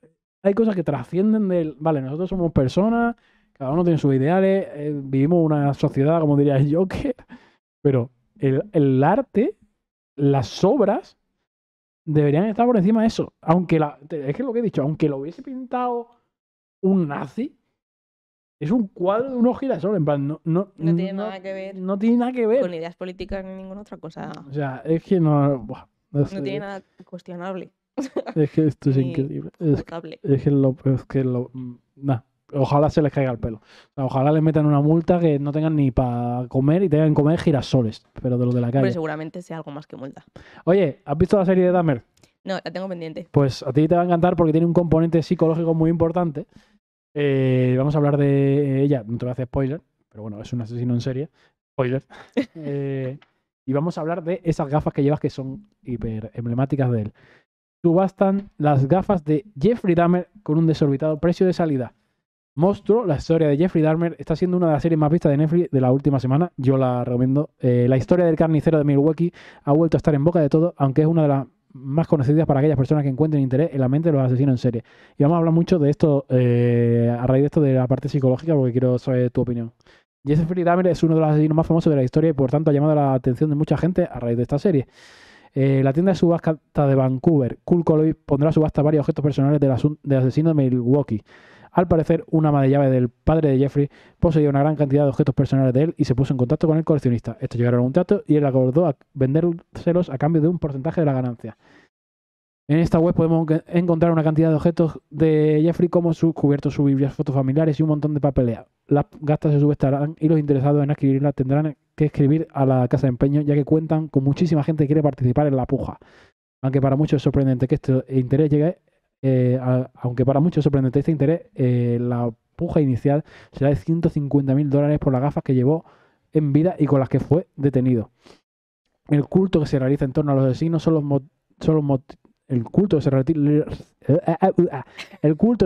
Hay cosas que trascienden del. Vale, nosotros somos personas, cada uno tiene sus ideales, eh, vivimos una sociedad, como diría yo, Joker, [laughs] pero el, el, arte, las obras, deberían estar por encima de eso. Aunque la, es que lo que he dicho, aunque lo hubiese pintado un nazi, es un cuadro de unos girasoles, en plan, no, no, no tiene nada que ver. No tiene nada que ver. Con ideas políticas ni ninguna otra cosa. O sea, es que no. no tiene nada cuestionable. [laughs] Es que esto es increíble. Es, que lo, es mm, ojalá se les caiga el pelo. Ojalá les metan una multa que no tengan ni para comer y tengan que comer girasoles, pero de lo de la calle. seguramente sea algo más que multa. Oye, ¿has visto la serie de Dahmer? No, la tengo pendiente. Pues a ti te va a encantar porque tiene un componente psicológico muy importante. Eh, vamos a hablar de ella, no te voy a hacer spoiler, pero bueno, es un asesino en serie. Spoiler. [laughs] Eh, y vamos a hablar de esas gafas que llevas que son hiper emblemáticas de él subastan las gafas de Jeffrey Dahmer con un desorbitado precio de salida. Monstruo, la historia de Jeffrey Dahmer, está siendo una de las series más vistas de Netflix de la última semana. Yo la recomiendo. Eh, la historia del carnicero de Milwaukee ha vuelto a estar en boca de todo aunque es una de las más conocidas para aquellas personas que encuentren interés en la mente de los asesinos en serie. Y vamos a hablar mucho de esto, eh, a raíz de esto de la parte psicológica, porque quiero saber tu opinión. Jeffrey Dahmer es uno de los asesinos más famosos de la historia y por tanto ha llamado la atención de mucha gente a raíz de esta serie. Eh, la tienda de subasta de Vancouver, Cool color pondrá a subasta varios objetos personales del, asesino de Milwaukee. Al parecer, una madre de llave del padre de Jeffrey poseía una gran cantidad de objetos personales de él y se puso en contacto con el coleccionista. Estos llegaron a un trato y él acordó a vendérselos a cambio de un porcentaje de la ganancia. En esta web podemos encontrar una cantidad de objetos de Jeffrey como sus cubiertos, sus biblias, fotos familiares y un montón de papelea. Las gastas se subestarán y los interesados en adquirirlas tendrán que escribir a la casa de empeño, ya que cuentan con muchísima gente que quiere participar en la puja. Aunque para muchos es sorprendente que este interés llegue, eh, aunque para muchos es sorprendente este interés, eh, la puja inicial será de 150 mil dólares por las gafas que llevó en vida y con las que fue detenido. El culto que se realiza en torno a los asesinos son los, el culto, se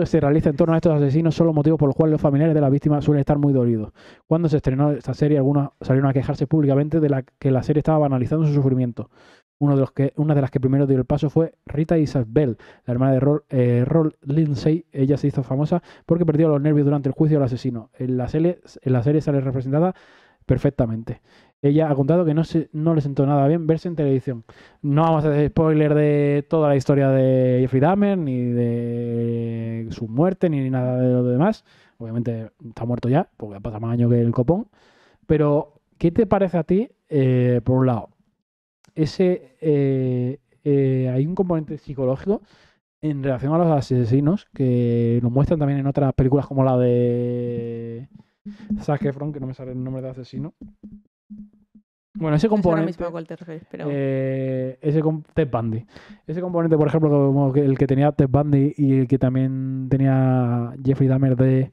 se realiza en torno a estos asesinos son los motivos por los cuales los familiares de la víctima suelen estar muy dolidos. Cuando se estrenó esta serie, algunos salieron a quejarse públicamente de la que la serie estaba banalizando su sufrimiento. Uno de los que, una de las que primero dio el paso fue Rita Isabel, la hermana de Rol, eh, Lindsay. Ella se hizo famosa porque perdió los nervios durante el juicio del asesino. En en la serie sale representada perfectamente. Ella ha contado que no, no le sentó nada bien verse en televisión. No vamos a hacer spoiler de toda la historia de Jeffrey Dahmer, ni de su muerte, ni nada de lo demás. Obviamente está muerto ya, porque ha pasado más años que el copón. Pero, ¿qué te parece a ti, eh, por un lado? Ese, eh, eh, hay un componente psicológico en relación a los asesinos que nos muestran también en otras películas como la de Zac que no me sale el nombre de asesino, bueno, ese componente. Eh, ese Ted Bundy. Ese componente, por ejemplo, el que tenía Ted Bundy y el que también tenía Jeffrey Dahmer de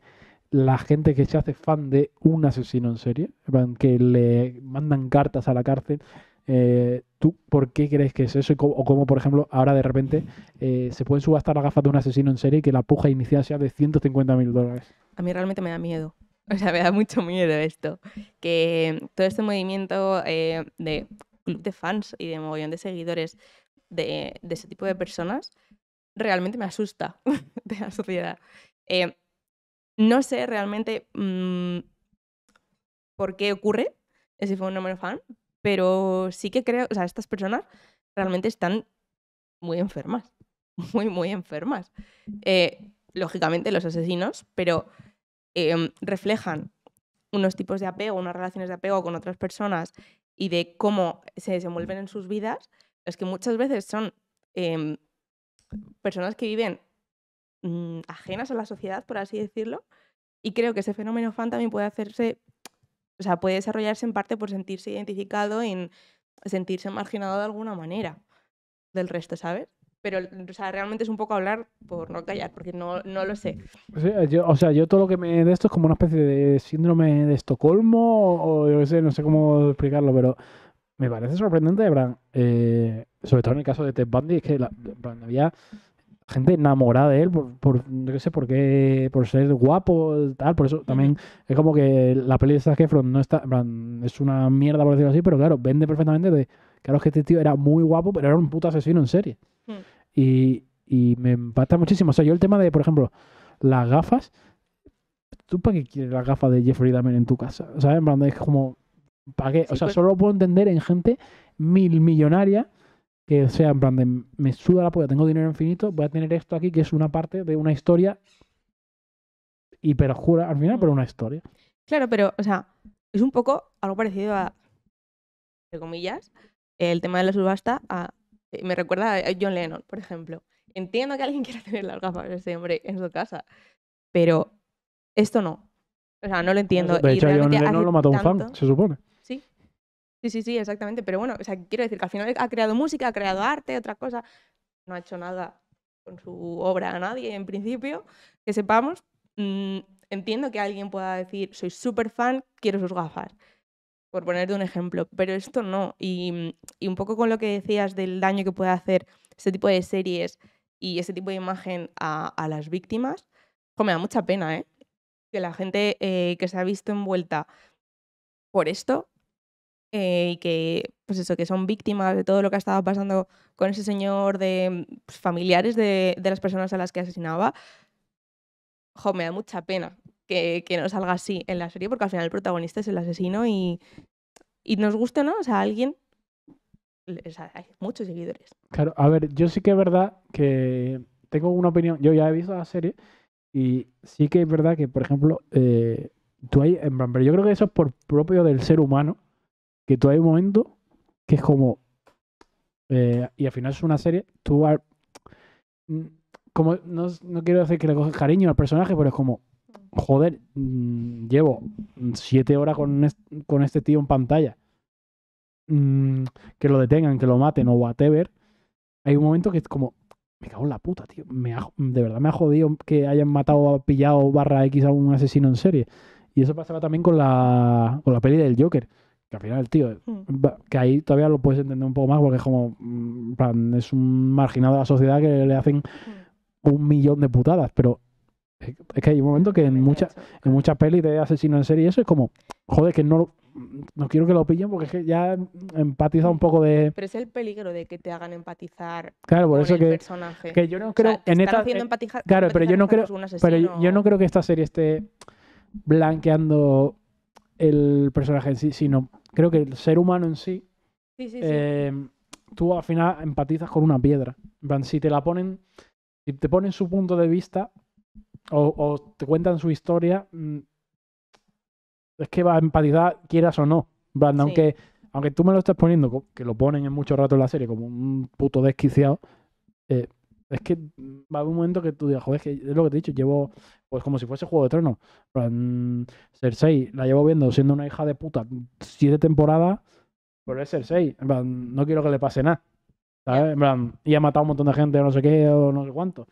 la gente que se hace fan de un asesino en serie, que le mandan cartas a la cárcel. Eh, ¿Tú por qué crees que es eso? O cómo, por ejemplo, ahora de repente eh, se pueden subastar las gafas de un asesino en serie y que la puja inicial sea de 150 mil dólares. A mí realmente me da miedo. [laughs] O sea, me da mucho miedo esto. Que todo este movimiento eh, de club de fans y de mogollón de seguidores de, ese tipo de personas realmente me asusta [laughs] de la sociedad. Eh, no sé realmente mm, por qué ocurre ese fenómeno fan, pero sí que creo, o sea, estas personas realmente están muy enfermas, [laughs] muy, muy enfermas. Eh, lógicamente los asesinos, pero Em, reflejan unos tipos de apego, unas relaciones de apego con otras personas y de cómo se desenvuelven en sus vidas, es que muchas veces son em, personas que viven mm, ajenas a la sociedad, por así decirlo, y creo que ese fenómeno fan puede hacerse, o sea, puede desarrollarse en parte por sentirse identificado, en sentirse marginado de alguna manera del resto, ¿sabes? pero o sea, realmente es un poco hablar por no callar, porque no, no lo sé. o sea, yo todo lo que me de esto es como una especie de síndrome de Estocolmo, o yo qué sé, no sé cómo explicarlo, pero me parece sorprendente, Bran, eh, sobre todo en el caso de Ted Bundy, es que había gente enamorada de él por, no sé por qué por ser guapo tal por eso también es como que la peli de Zac no está es una mierda por decirlo así pero claro vende perfectamente de Claro, que este tío era muy guapo, pero era un puto asesino en serie. Hmm. Y, me impacta muchísimo. O sea, yo el tema de, por ejemplo, las gafas. ¿Tú para qué quieres las gafas de Jeffrey Dahmer en tu casa? O sea, en plan, es como. ¿Para qué? o sea, pues solo lo puedo entender en gente mil millonaria que sea en plan de me suda la polla, tengo dinero infinito, voy a tener esto aquí que es una parte de una historia hiperjura al final, hmm. pero una historia. Claro, pero, o sea, es un poco algo parecido a, entre comillas, el tema de la subasta eh, me recuerda a John Lennon, por ejemplo. Entiendo que alguien [laughs] quiera tener las gafas de ese hombre en su casa, pero esto no. O sea, no lo entiendo. De hecho, John Lennon lo mató un fan, se supone. Sí. Sí, sí, sí, exactamente. Pero bueno, o sea, quiero decir que al final ha creado música, ha creado arte, otra cosa. No ha hecho nada con su obra a nadie, en principio, que sepamos. Mm, entiendo que alguien pueda decir, soy súper fan, quiero sus gafas por ponerte un ejemplo, pero esto no. Y, mm, y, un poco con lo que decías del daño que puede hacer este tipo de series y ese tipo de imagen a, a las víctimas, me da mucha pena, ¿eh? Que la gente eh, que se ha visto envuelta por esto eh, y que, pues eso, que son víctimas de todo lo que ha estado pasando con ese señor, de pues, familiares de, de las personas a las que asesinaba, jo, me da mucha pena que, no salga así en la serie, porque al final el protagonista es el asesino y, y nos gusta, ¿no? O sea, alguien. O sea, hay muchos seguidores. Claro, a ver, yo sí que es verdad que tengo una opinión. Yo ya he visto la serie y sí que es verdad que, por ejemplo, eh, tú hay. En plan, yo creo que eso es por propio del ser humano, que tú hay un momento que es como. Eh, y al final es una serie, tú. Mm, como, no, no quiero decir que le coges cariño al personaje, pero es como, joder, mm, llevo siete horas con, este, con este tío en pantalla. Mm, que lo detengan, que lo maten o whatever. Hay un momento que es como, me cago en la puta, tío. Me de verdad me ha jodido que hayan matado, pillado barra X a un asesino en serie. Y eso pasaba también con la, con la peli del Joker. Que al final, el tío, hmm. que ahí todavía lo puedes entender un poco más porque es como, mm, es un marginado de la sociedad que le hacen hmm. un millón de putadas, pero es que hay un momento que en muchas en muchas pelis de asesino en serie eso es como, joder, que no, no quiero que lo pillen porque es que ya empatiza un poco de... Pero es el peligro de que te hagan empatizar con el personaje. Que yo no creo... en esta, eh, claro, pero yo no creo... Pero yo, no creo que esta serie esté blanqueando el personaje en sí, sino creo que el ser humano en sí... sí, sí, sí. Eh, tú al final empatizas con una piedra. si te la ponen... Si te ponen su punto de vista, o, te cuentan su historia, mm, es que va a empatizar, quieras o no. aunque, aunque tú me lo estés poniendo, que lo ponen en mucho rato en la serie como un puto desquiciado, eh, es que mm, va a haber un momento que tú digas, joder, es, que lo que te he dicho, llevo, pues como si fuese Juego de Tronos. Ser Cersei la llevo viendo siendo una hija de puta siete temporadas, pero es Cersei, no quiero que le pase nada y ha matado un montón de gente, no sé qué, o no sé cuánto.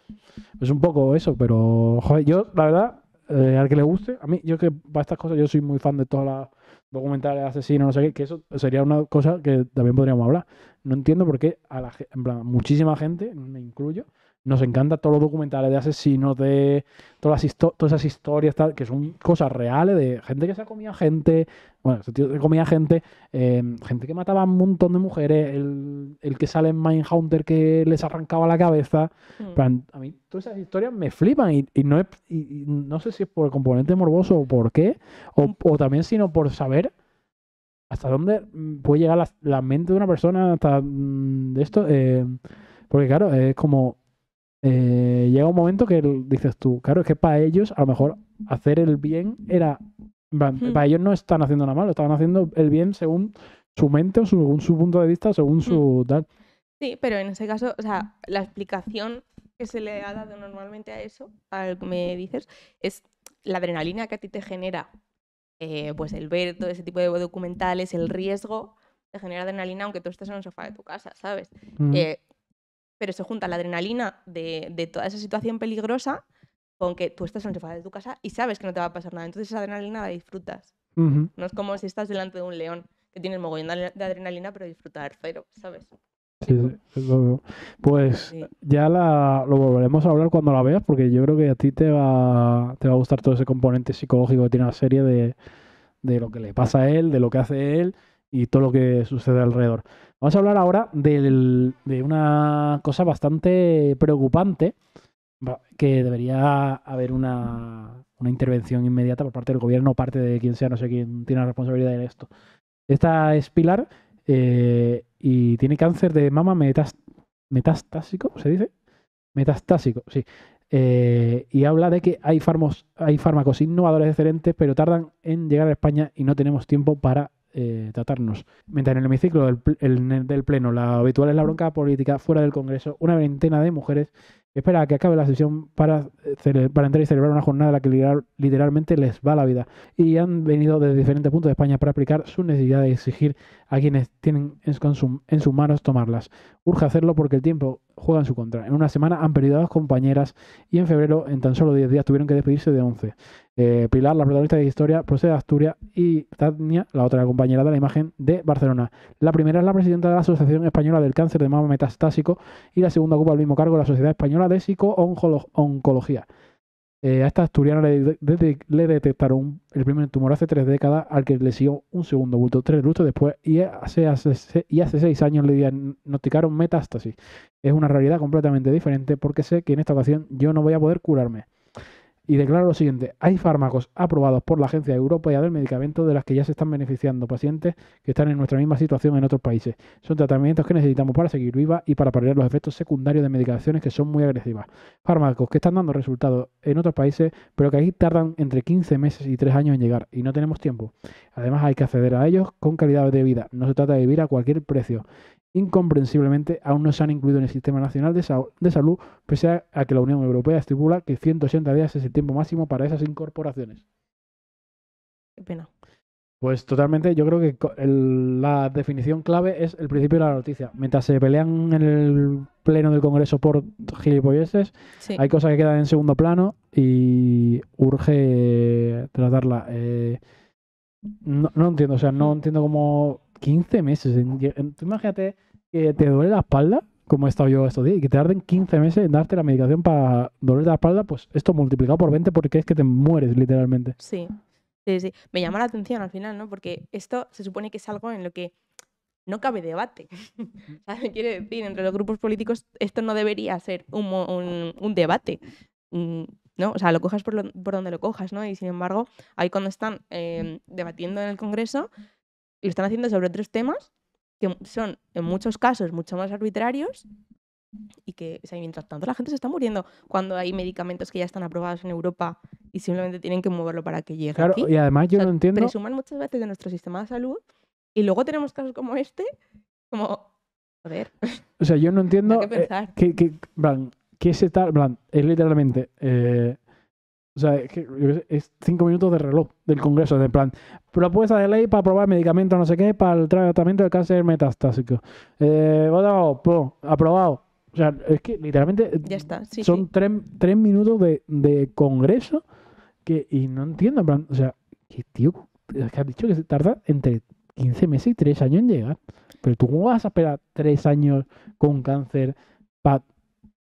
Es un poco eso, pero, joder, yo, la verdad, eh, al que le guste, a mí, yo que para estas cosas, yo soy muy fan de todas las documentales, asesinos, no sé qué, que eso sería una cosa que también podríamos hablar. No entiendo por qué a la en plan, muchísima gente, me incluyo, nos encantan todos los documentales de asesinos, de todas, todas esas historias, tal, que son cosas reales, de gente que se ha comido gente, bueno, se comía gente, em, gente que mataba a un montón de mujeres, el, que sale en Mindhunter que les arrancaba la cabeza. Mm. a mí todas esas historias me flipan y, no, y, no sé si es por el componente morboso o por qué, o, también sino por saber hasta dónde mm, puede llegar la, mente de una persona hasta mm, de esto. Eh, porque claro, es como eh, llega un momento que dices tú, claro, es que para ellos a lo mejor hacer el bien era... Hmm. Para ellos no están haciendo nada malo, estaban haciendo el bien según su mente o según su punto de vista, según su hmm. Sí, pero en ese caso, o sea, la explicación que se le ha dado normalmente a eso, a lo que me dices, es la adrenalina que a ti te genera, eh, pues el ver todo ese tipo de documentales, el riesgo, te genera adrenalina aunque tú estés en el sofá de tu casa, ¿sabes? Mm. Eh, pero se junta la adrenalina de, toda esa situación peligrosa con que tú estás en el sofá de tu casa y sabes que no te va a pasar nada. Entonces esa adrenalina la disfrutas. No es como si estás delante de un león, que tiene el mogollón de adrenalina, pero disfrutar cero, ¿sabes? Sí, Pues ya la, lo volveremos a hablar cuando la veas, porque yo creo que a ti te va, te va a gustar todo ese componente psicológico que tiene la serie de, de lo que le pasa a él, de lo que hace él y todo lo que sucede alrededor. Vamos a hablar ahora de una cosa bastante preocupante, que debería haber una, intervención inmediata por parte del gobierno o parte de quien sea, no sé quién tiene la responsabilidad en esto. Esta es Pilar eh, y tiene cáncer de mama metastásico, ¿se dice? Metastásico, sí. Eh, y habla de que hay, farmos, hay fármacos innovadores excelentes, pero tardan en llegar a España y no tenemos tiempo para eh, tratarnos. Mientras en el hemiciclo del, Pleno la habitual es la bronca política, fuera del Congreso, una veintena de mujeres espera a que acabe la sesión para, para entrar y celebrar una jornada en la que literalmente les va la vida. Y han venido desde diferentes puntos de España para aplicar su necesidad de exigir a quienes tienen en, en sus manos tomarlas. Urge hacerlo porque el tiempo juega en su contra. En una semana han perdido a dos compañeras y en febrero, en tan solo 10 días, tuvieron que despedirse de 11. Eh, Pilar, la protagonista de Historia, procede de Asturias y Tania, la otra compañera de la imagen, de Barcelona. La primera es la presidenta de la Asociación Española del Cáncer de Mama Metastásico y la segunda ocupa el mismo cargo la Sociedad Española de Psico-Oncología. Eh, a esta asturiana le, detectaron el primer tumor hace tres décadas, al que le siguió un segundo bulto tres lustros después y y hace seis años le diagnosticaron metástasis. Es una realidad completamente diferente porque sé que en esta ocasión yo no voy a poder curarme y declaro lo siguiente, hay fármacos aprobados por la Agencia Europea del Medicamento de las que ya se están beneficiando pacientes que están en nuestra misma situación en otros países. Son tratamientos que necesitamos para seguir viva y para paliar los efectos secundarios de medicaciones que son muy agresivas. Fármacos que están dando resultados en otros países, pero que aquí tardan entre 15 meses y 3 años en llegar y no tenemos tiempo. Además hay que acceder a ellos con calidad de vida. No se trata de vivir a cualquier precio incomprensiblemente aún no se han incluido en el Sistema Nacional de, Salud, pese a, que la Unión Europea estipula que 180 días es el tiempo máximo para esas incorporaciones. Qué pena. Pues totalmente, yo creo que la definición clave es el principio de la noticia. Mientras se pelean en el pleno del Congreso por gilipolleses, hay cosas que quedan en segundo plano y urge tratarla. Eh, no, entiendo, o sea, no entiendo cómo 15 meses. imagínate que te duele la espalda, como he estado yo estos días, y que te arden 15 meses en darte la medicación para dolor de la espalda, pues esto multiplicado por 20 porque es que te mueres literalmente. Sí. Sí, sí. Me llama la atención al final, ¿no? Porque esto se supone que es algo en lo que no cabe debate. [laughs] Quiere decir, entre los grupos políticos esto no debería ser un, un, debate. Mm, ¿no? O sea, lo cojas por, donde lo cojas, ¿no? Y sin embargo, ahí cuando están em, debatiendo en el Congreso, y lo están haciendo sobre otros temas que son en muchos casos mucho más arbitrarios y que mientras tanto la gente se está muriendo cuando hay medicamentos que ya están aprobados en Europa y simplemente tienen que moverlo para que llegue. Claro, aquí. y además yo no entiendo. Presuman muchas veces de nuestro sistema de salud y luego tenemos casos como este, como. Joder. O sea, yo no [laughs] entiendo. ¿Qué eh, que, que, tal. es literalmente. Eh, o sea, es, que, cinco minutos de reloj del Congreso, de plan, propuesta de ley para aprobar medicamentos no sé qué para el tratamiento del cáncer metastásico. Eh, votado, aprobado. O sea, es que literalmente eh, son Tres, minutos de, Congreso que, y no entiendo, en plan, o sea, que tío, es que has dicho que se tarda entre 15 meses y tres años en llegar. Pero tú cómo vas a esperar tres años con cáncer para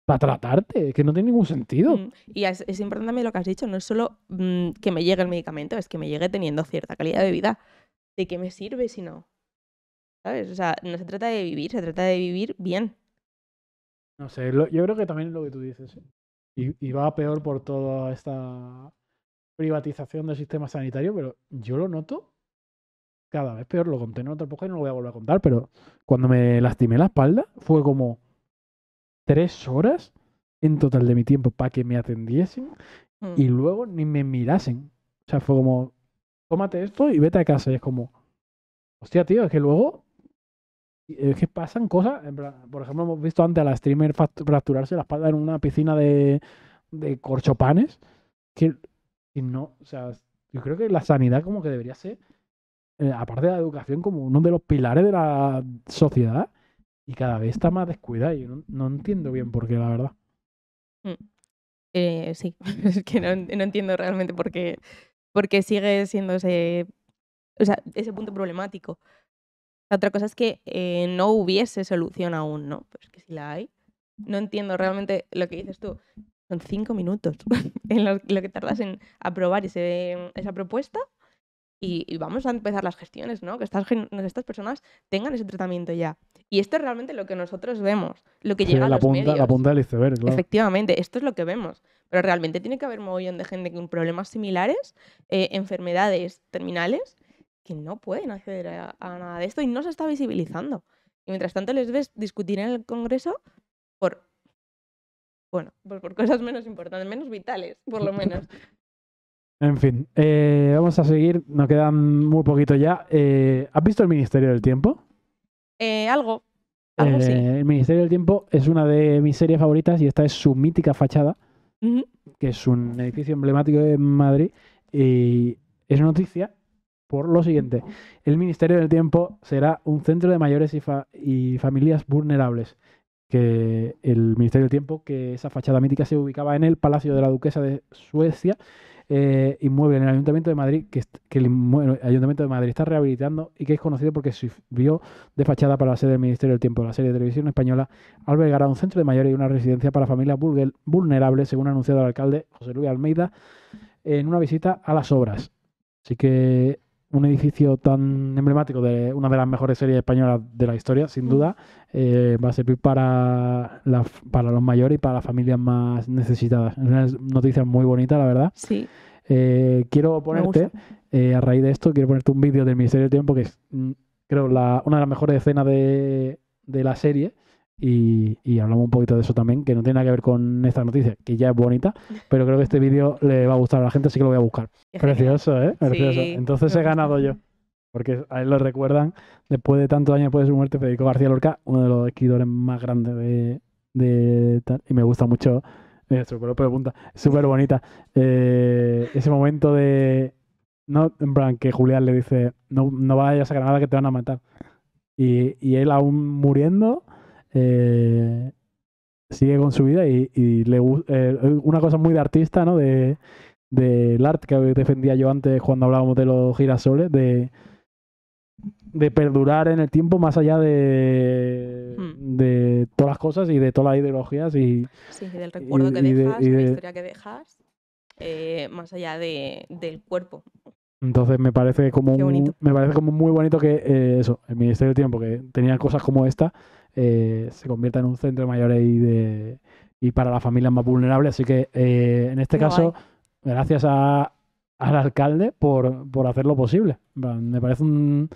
para tratarte, que no tiene ningún sentido. Mm, y es, importante también lo que has dicho, no es solo mm, que me llegue el medicamento, es que me llegue teniendo cierta calidad de vida. ¿De qué me sirve si no? ¿Sabes? O sea, no se trata de vivir, se trata de vivir bien. No sé, yo creo que también es lo que tú dices. ¿eh? Y, va peor por toda esta privatización del sistema sanitario, pero yo lo noto cada vez peor. Lo conté en otro época y no lo voy a volver a contar, pero cuando me lastimé la espalda fue como tres horas en total de mi tiempo para que me atendiesen mm. y luego ni me mirasen. O sea, fue como, tómate esto y vete a casa. Y es como, hostia, tío, es que luego es que pasan cosas. por ejemplo, hemos visto antes a la streamer fracturarse la espalda en una piscina de, corchopanes. Que, no, o sea, yo creo que la sanidad como que debería ser, eh, aparte de la educación, como uno de los pilares de la sociedad. Y cada vez está más descuidado y no, entiendo bien por qué, la verdad. Mm. Eh, sí, [laughs] es que no, entiendo realmente por qué, porque sigue siendo ese, o sea, ese punto problemático. otra cosa es que eh, no hubiese solución aún, ¿no? pues que si la hay, no entiendo realmente lo que dices tú. Son cinco minutos [laughs] en lo, que tardas en aprobar ese, esa propuesta y, vamos a empezar las gestiones, ¿no? Que estas, estas personas tengan ese tratamiento ya. Y esto es realmente lo que nosotros vemos, lo que llega a la los medios. La del iceberg, claro. Efectivamente, esto es lo que vemos. Pero realmente tiene que haber un montón de gente con problemas similares, eh, enfermedades terminales, que no pueden acceder a, nada de esto y no se está visibilizando. Y mientras tanto les ves discutir en el Congreso por, bueno, pues por cosas menos importantes, menos vitales, por lo menos. [laughs] En fin, eh, vamos a seguir. Nos quedan muy poquito ya. Eh, ¿Has visto el Ministerio del Tiempo? Eh, algo. algo sí. El Ministerio del Tiempo es una de mis series favoritas y esta es su mítica fachada, que es un edificio emblemático de Madrid. Y es noticia por lo siguiente. El Ministerio del Tiempo será un centro de mayores y, y familias vulnerables que el Ministerio del Tiempo, que esa fachada mítica se ubicaba en el Palacio de la Duquesa de Suecia eh, inmueble en el Ayuntamiento de Madrid, que, el, Ayuntamiento de Madrid está rehabilitando y que es conocido porque sirvió de fachada para la sede del Ministerio del Tiempo. La serie de televisión española albergará un centro de mayores y una residencia para familias vulnerables, según ha anunciado el alcalde José Luis Almeida en una visita a las obras. Así que un edificio tan emblemático de una de las mejores series españolas de la historia, sin mm. duda, eh, va a servir para, para los mayores y para las familias más necesitadas. Es una noticia muy bonita, la verdad. Sí. Eh, quiero ponerte, eh, a raíz de esto, quiero ponerte un vídeo del Ministerio del Tiempo, que es, mm, creo, una de las mejores escenas de, de la serie. Y, hablamos un poquito de eso también, que no tiene nada que ver con esta noticia, que ya es bonita, [laughs] pero creo que este vídeo le va a gustar a la gente, así que lo voy a buscar. Precioso, ¿eh? Precioso. Entonces he ganado yo. Porque a él lo recuerdan, después de tantos años después de su muerte, Federico García Lorca, uno de los escritores más grandes de, y me gusta mucho, eh, pregunta, súper bonita, eh, ese momento de, no, en plan, que Julián le dice, no, no vayas a Granada que te van a matar. Y, y él aún muriendo, eh, sigue con su vida y, le eh, una cosa muy de artista, ¿no? De, del arte que defendía yo antes cuando hablábamos de los girasoles, de, de perdurar en el tiempo más allá de, hmm. de todas las cosas y de todas las ideologías y, del recuerdo que dejas, de, la historia que dejas, eh, más allá de, del cuerpo. Entonces me parece como me parece como muy bonito que eh, eso, el Ministerio del Tiempo, que tenía cosas como esta, eh, se convierta en un centro mayor y, de, y para las familias más vulnerables. Así que eh, en este caso, gracias al alcalde por, por hacerlo posible. Me parece una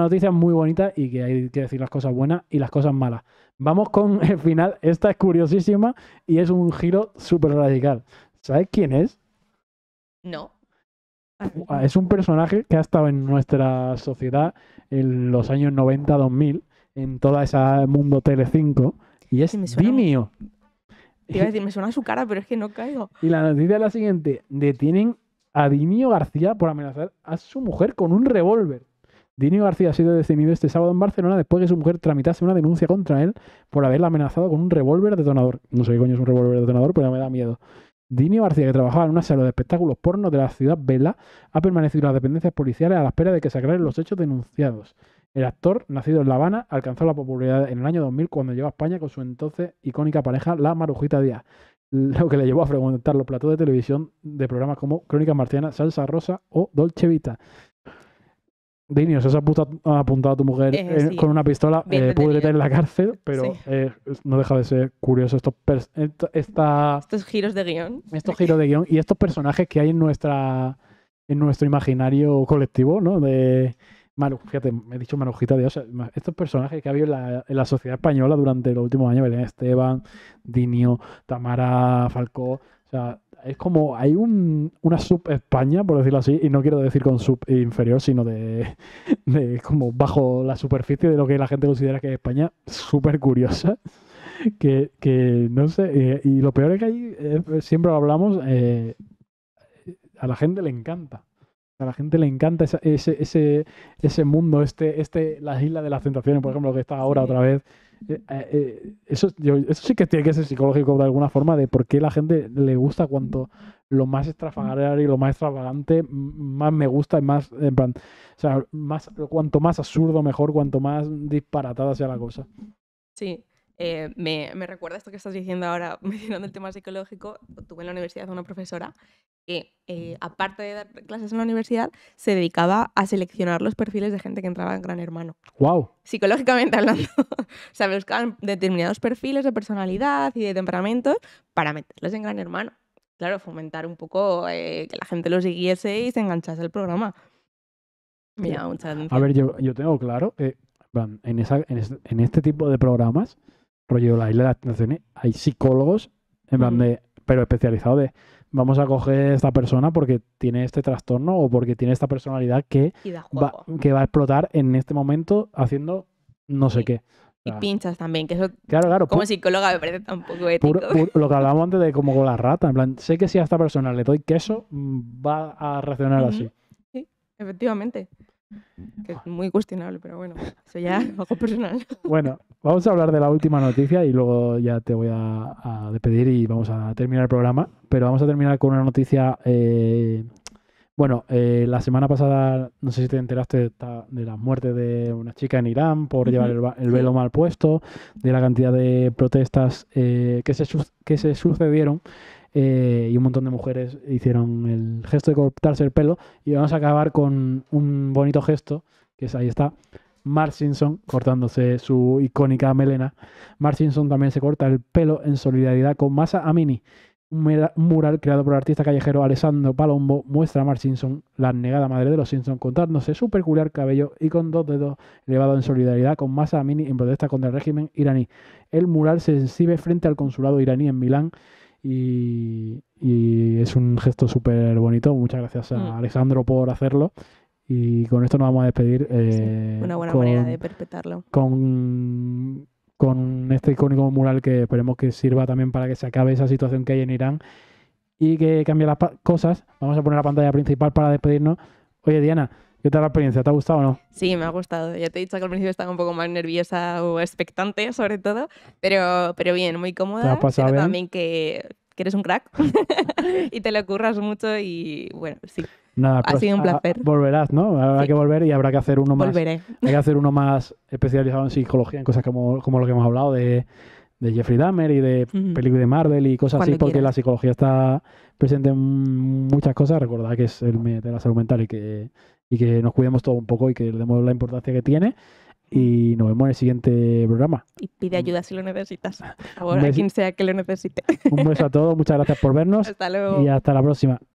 noticia muy bonita y que hay que decir las cosas buenas y las cosas malas. Vamos con [laughs] el final. Esta es curiosísima y es un giro súper radical. ¿Sabes quién es? No. Es un personaje que ha estado en nuestra sociedad en los años 90-2000 en toda esa mundo Tele5 y es sí, a [laughs] decir, me suena su cara, pero es que no caigo. Y la noticia es la siguiente: detienen a Dimio García por amenazar a su mujer con un revólver. Dinio García ha sido detenido este sábado en Barcelona después de que su mujer tramitase una denuncia contra él por haberla amenazado con un revólver detonador. No sé qué coño es un revólver detonador, pero me da miedo. Dinio García, que trabajaba en una sala de espectáculos porno de la ciudad Vela, ha permanecido en las dependencias policiales a la espera de que se aclaren los hechos denunciados. El actor, nacido en La Habana, alcanzó la popularidad en el año 2000 cuando llegó a España con su entonces icónica pareja, la Marujita Díaz, [laughs] lo que le llevó a frecuentar los platos de televisión de programas como Crónica Marciana, Salsa Rosa o Dolce Vita. Dini, os has apuntado a tu mujer eh, eh, con una pistola eh, en la cárcel, pero eh, no deja de ser curioso estos, estos giros de guión. Estos giros de guión y estos personajes que hay en, nuestra, en nuestro imaginario colectivo, ¿no? Manu, fíjate, me he dicho Marujita, de eh, estos personajes que ha habido en la, sociedad española durante los últimos años, Belén Esteban, Dinio, Tamara Falcó, o sea, es como, hay una sub España, por decirlo así, y no quiero decir con sub inferior, sino de, como bajo la superficie de lo que la gente considera que es España, súper curiosa. Que, no sé, eh, y lo peor es que ahí eh, siempre hablamos, a la gente le encanta. A la gente le encanta ese, ese, ese, mundo, este, este, las islas de las tentaciones, por ejemplo, que está ahora otra vez. Eh, eh, eh, eso, sí que tiene que ser psicológico de alguna forma, de por qué la gente le gusta cuanto lo más extravagante y lo más extravagante más me gusta y más, en plan, o sea, más, cuanto más absurdo mejor, cuanto más disparatada sea la cosa. Sí, eh, me, recuerda esto que estás diciendo ahora, [laughs] mencionando el tema psicológico. Tuve en la universidad una profesora que, eh, aparte de dar clases en la universidad, se dedicaba a seleccionar los perfiles de gente que entraba en Gran Hermano. ¡Wow! Psicológicamente [laughs] hablando. o sea, buscaban determinados perfiles de personalidad y de temperamento para meterlos en Gran Hermano. Claro, fomentar un poco eh, que la gente lo siguiese y se enganchase al programa. A ver, yo, yo tengo claro, en, en este tipo de programas, la isla de las hay psicólogos, en plan pero especializados de, vamos a coger esta persona porque tiene este trastorno o porque tiene esta personalidad que, va, que va a explotar en este momento haciendo no sé qué. Y pinchas también, que eso como psicóloga me parece tampoco ético. lo que hablábamos antes de como con la rata, en plan, sé que si a esta persona le doy queso, mm, va a reaccionar así. Sí, efectivamente. [laughs] es muy cuestionable, pero bueno, eso ya es personal. [laughs] Bueno, vamos a hablar de la última noticia y luego ya te voy a, despedir y vamos a terminar el programa. Pero vamos a terminar con una noticia. Eh, bueno, eh, la semana pasada, no sé si te enteraste de, la muerte de una chica en Irán por llevar el, velo mal puesto, de la cantidad de protestas eh, que, que se sucedieron eh, y un montón de mujeres hicieron el gesto de cortarse el pelo. Y vamos a acabar con un bonito gesto, que es ahí está. Mark Simpson cortándose su icónica melena. Mark Simpson también se corta el pelo en solidaridad con Masa Amini. Un mural creado por el artista callejero Alessandro Palombo muestra a Mark Simpson, la negada madre de los Simpson, cortándose su peculiar cabello y con dos dedos elevado en solidaridad con Masa Amini en protesta contra el régimen iraní. El mural se exhibe frente al consulado iraní en Milán y, es un gesto súper bonito. Muchas gracias a mm. Alejandro por hacerlo. Y con esto nos vamos a despedir. Eh, una buena manera de perpetrarlo. con este icónico mural que esperemos que sirva también para que se acabe esa situación que hay en Irán y que cambie las cosas. Vamos a poner la pantalla principal para despedirnos. Oye, Diana, ¿Qué tal la experiencia? ¿Te ha gustado o no? Sí, me ha gustado. Ya te he dicho que al principio estaba un poco más nerviosa o expectante, sobre todo, pero, pero bien, muy cómoda. ¿Te ha pero también que, eres un crack [laughs] y te lo curras mucho y bueno, sí. ha sido un placer. Volverás, ¿no? Habrá que volver y habrá que hacer uno más. Volveré. Hay que hacer uno más especializado en psicología, en cosas como, lo que hemos hablado de, Jeffrey Dahmer y de uh de Marvel y cosas así, porque la psicología está presente en muchas cosas. Recordad que es el de la salud mental y que y que nos cuidemos todos un poco y que le demos la importancia que tiene. Y nos vemos en el siguiente programa. Y pide ayuda si lo necesitas. Por a quien sea que lo necesite. Un beso a todos, muchas gracias por vernos. [laughs] Hasta luego. Y hasta la próxima.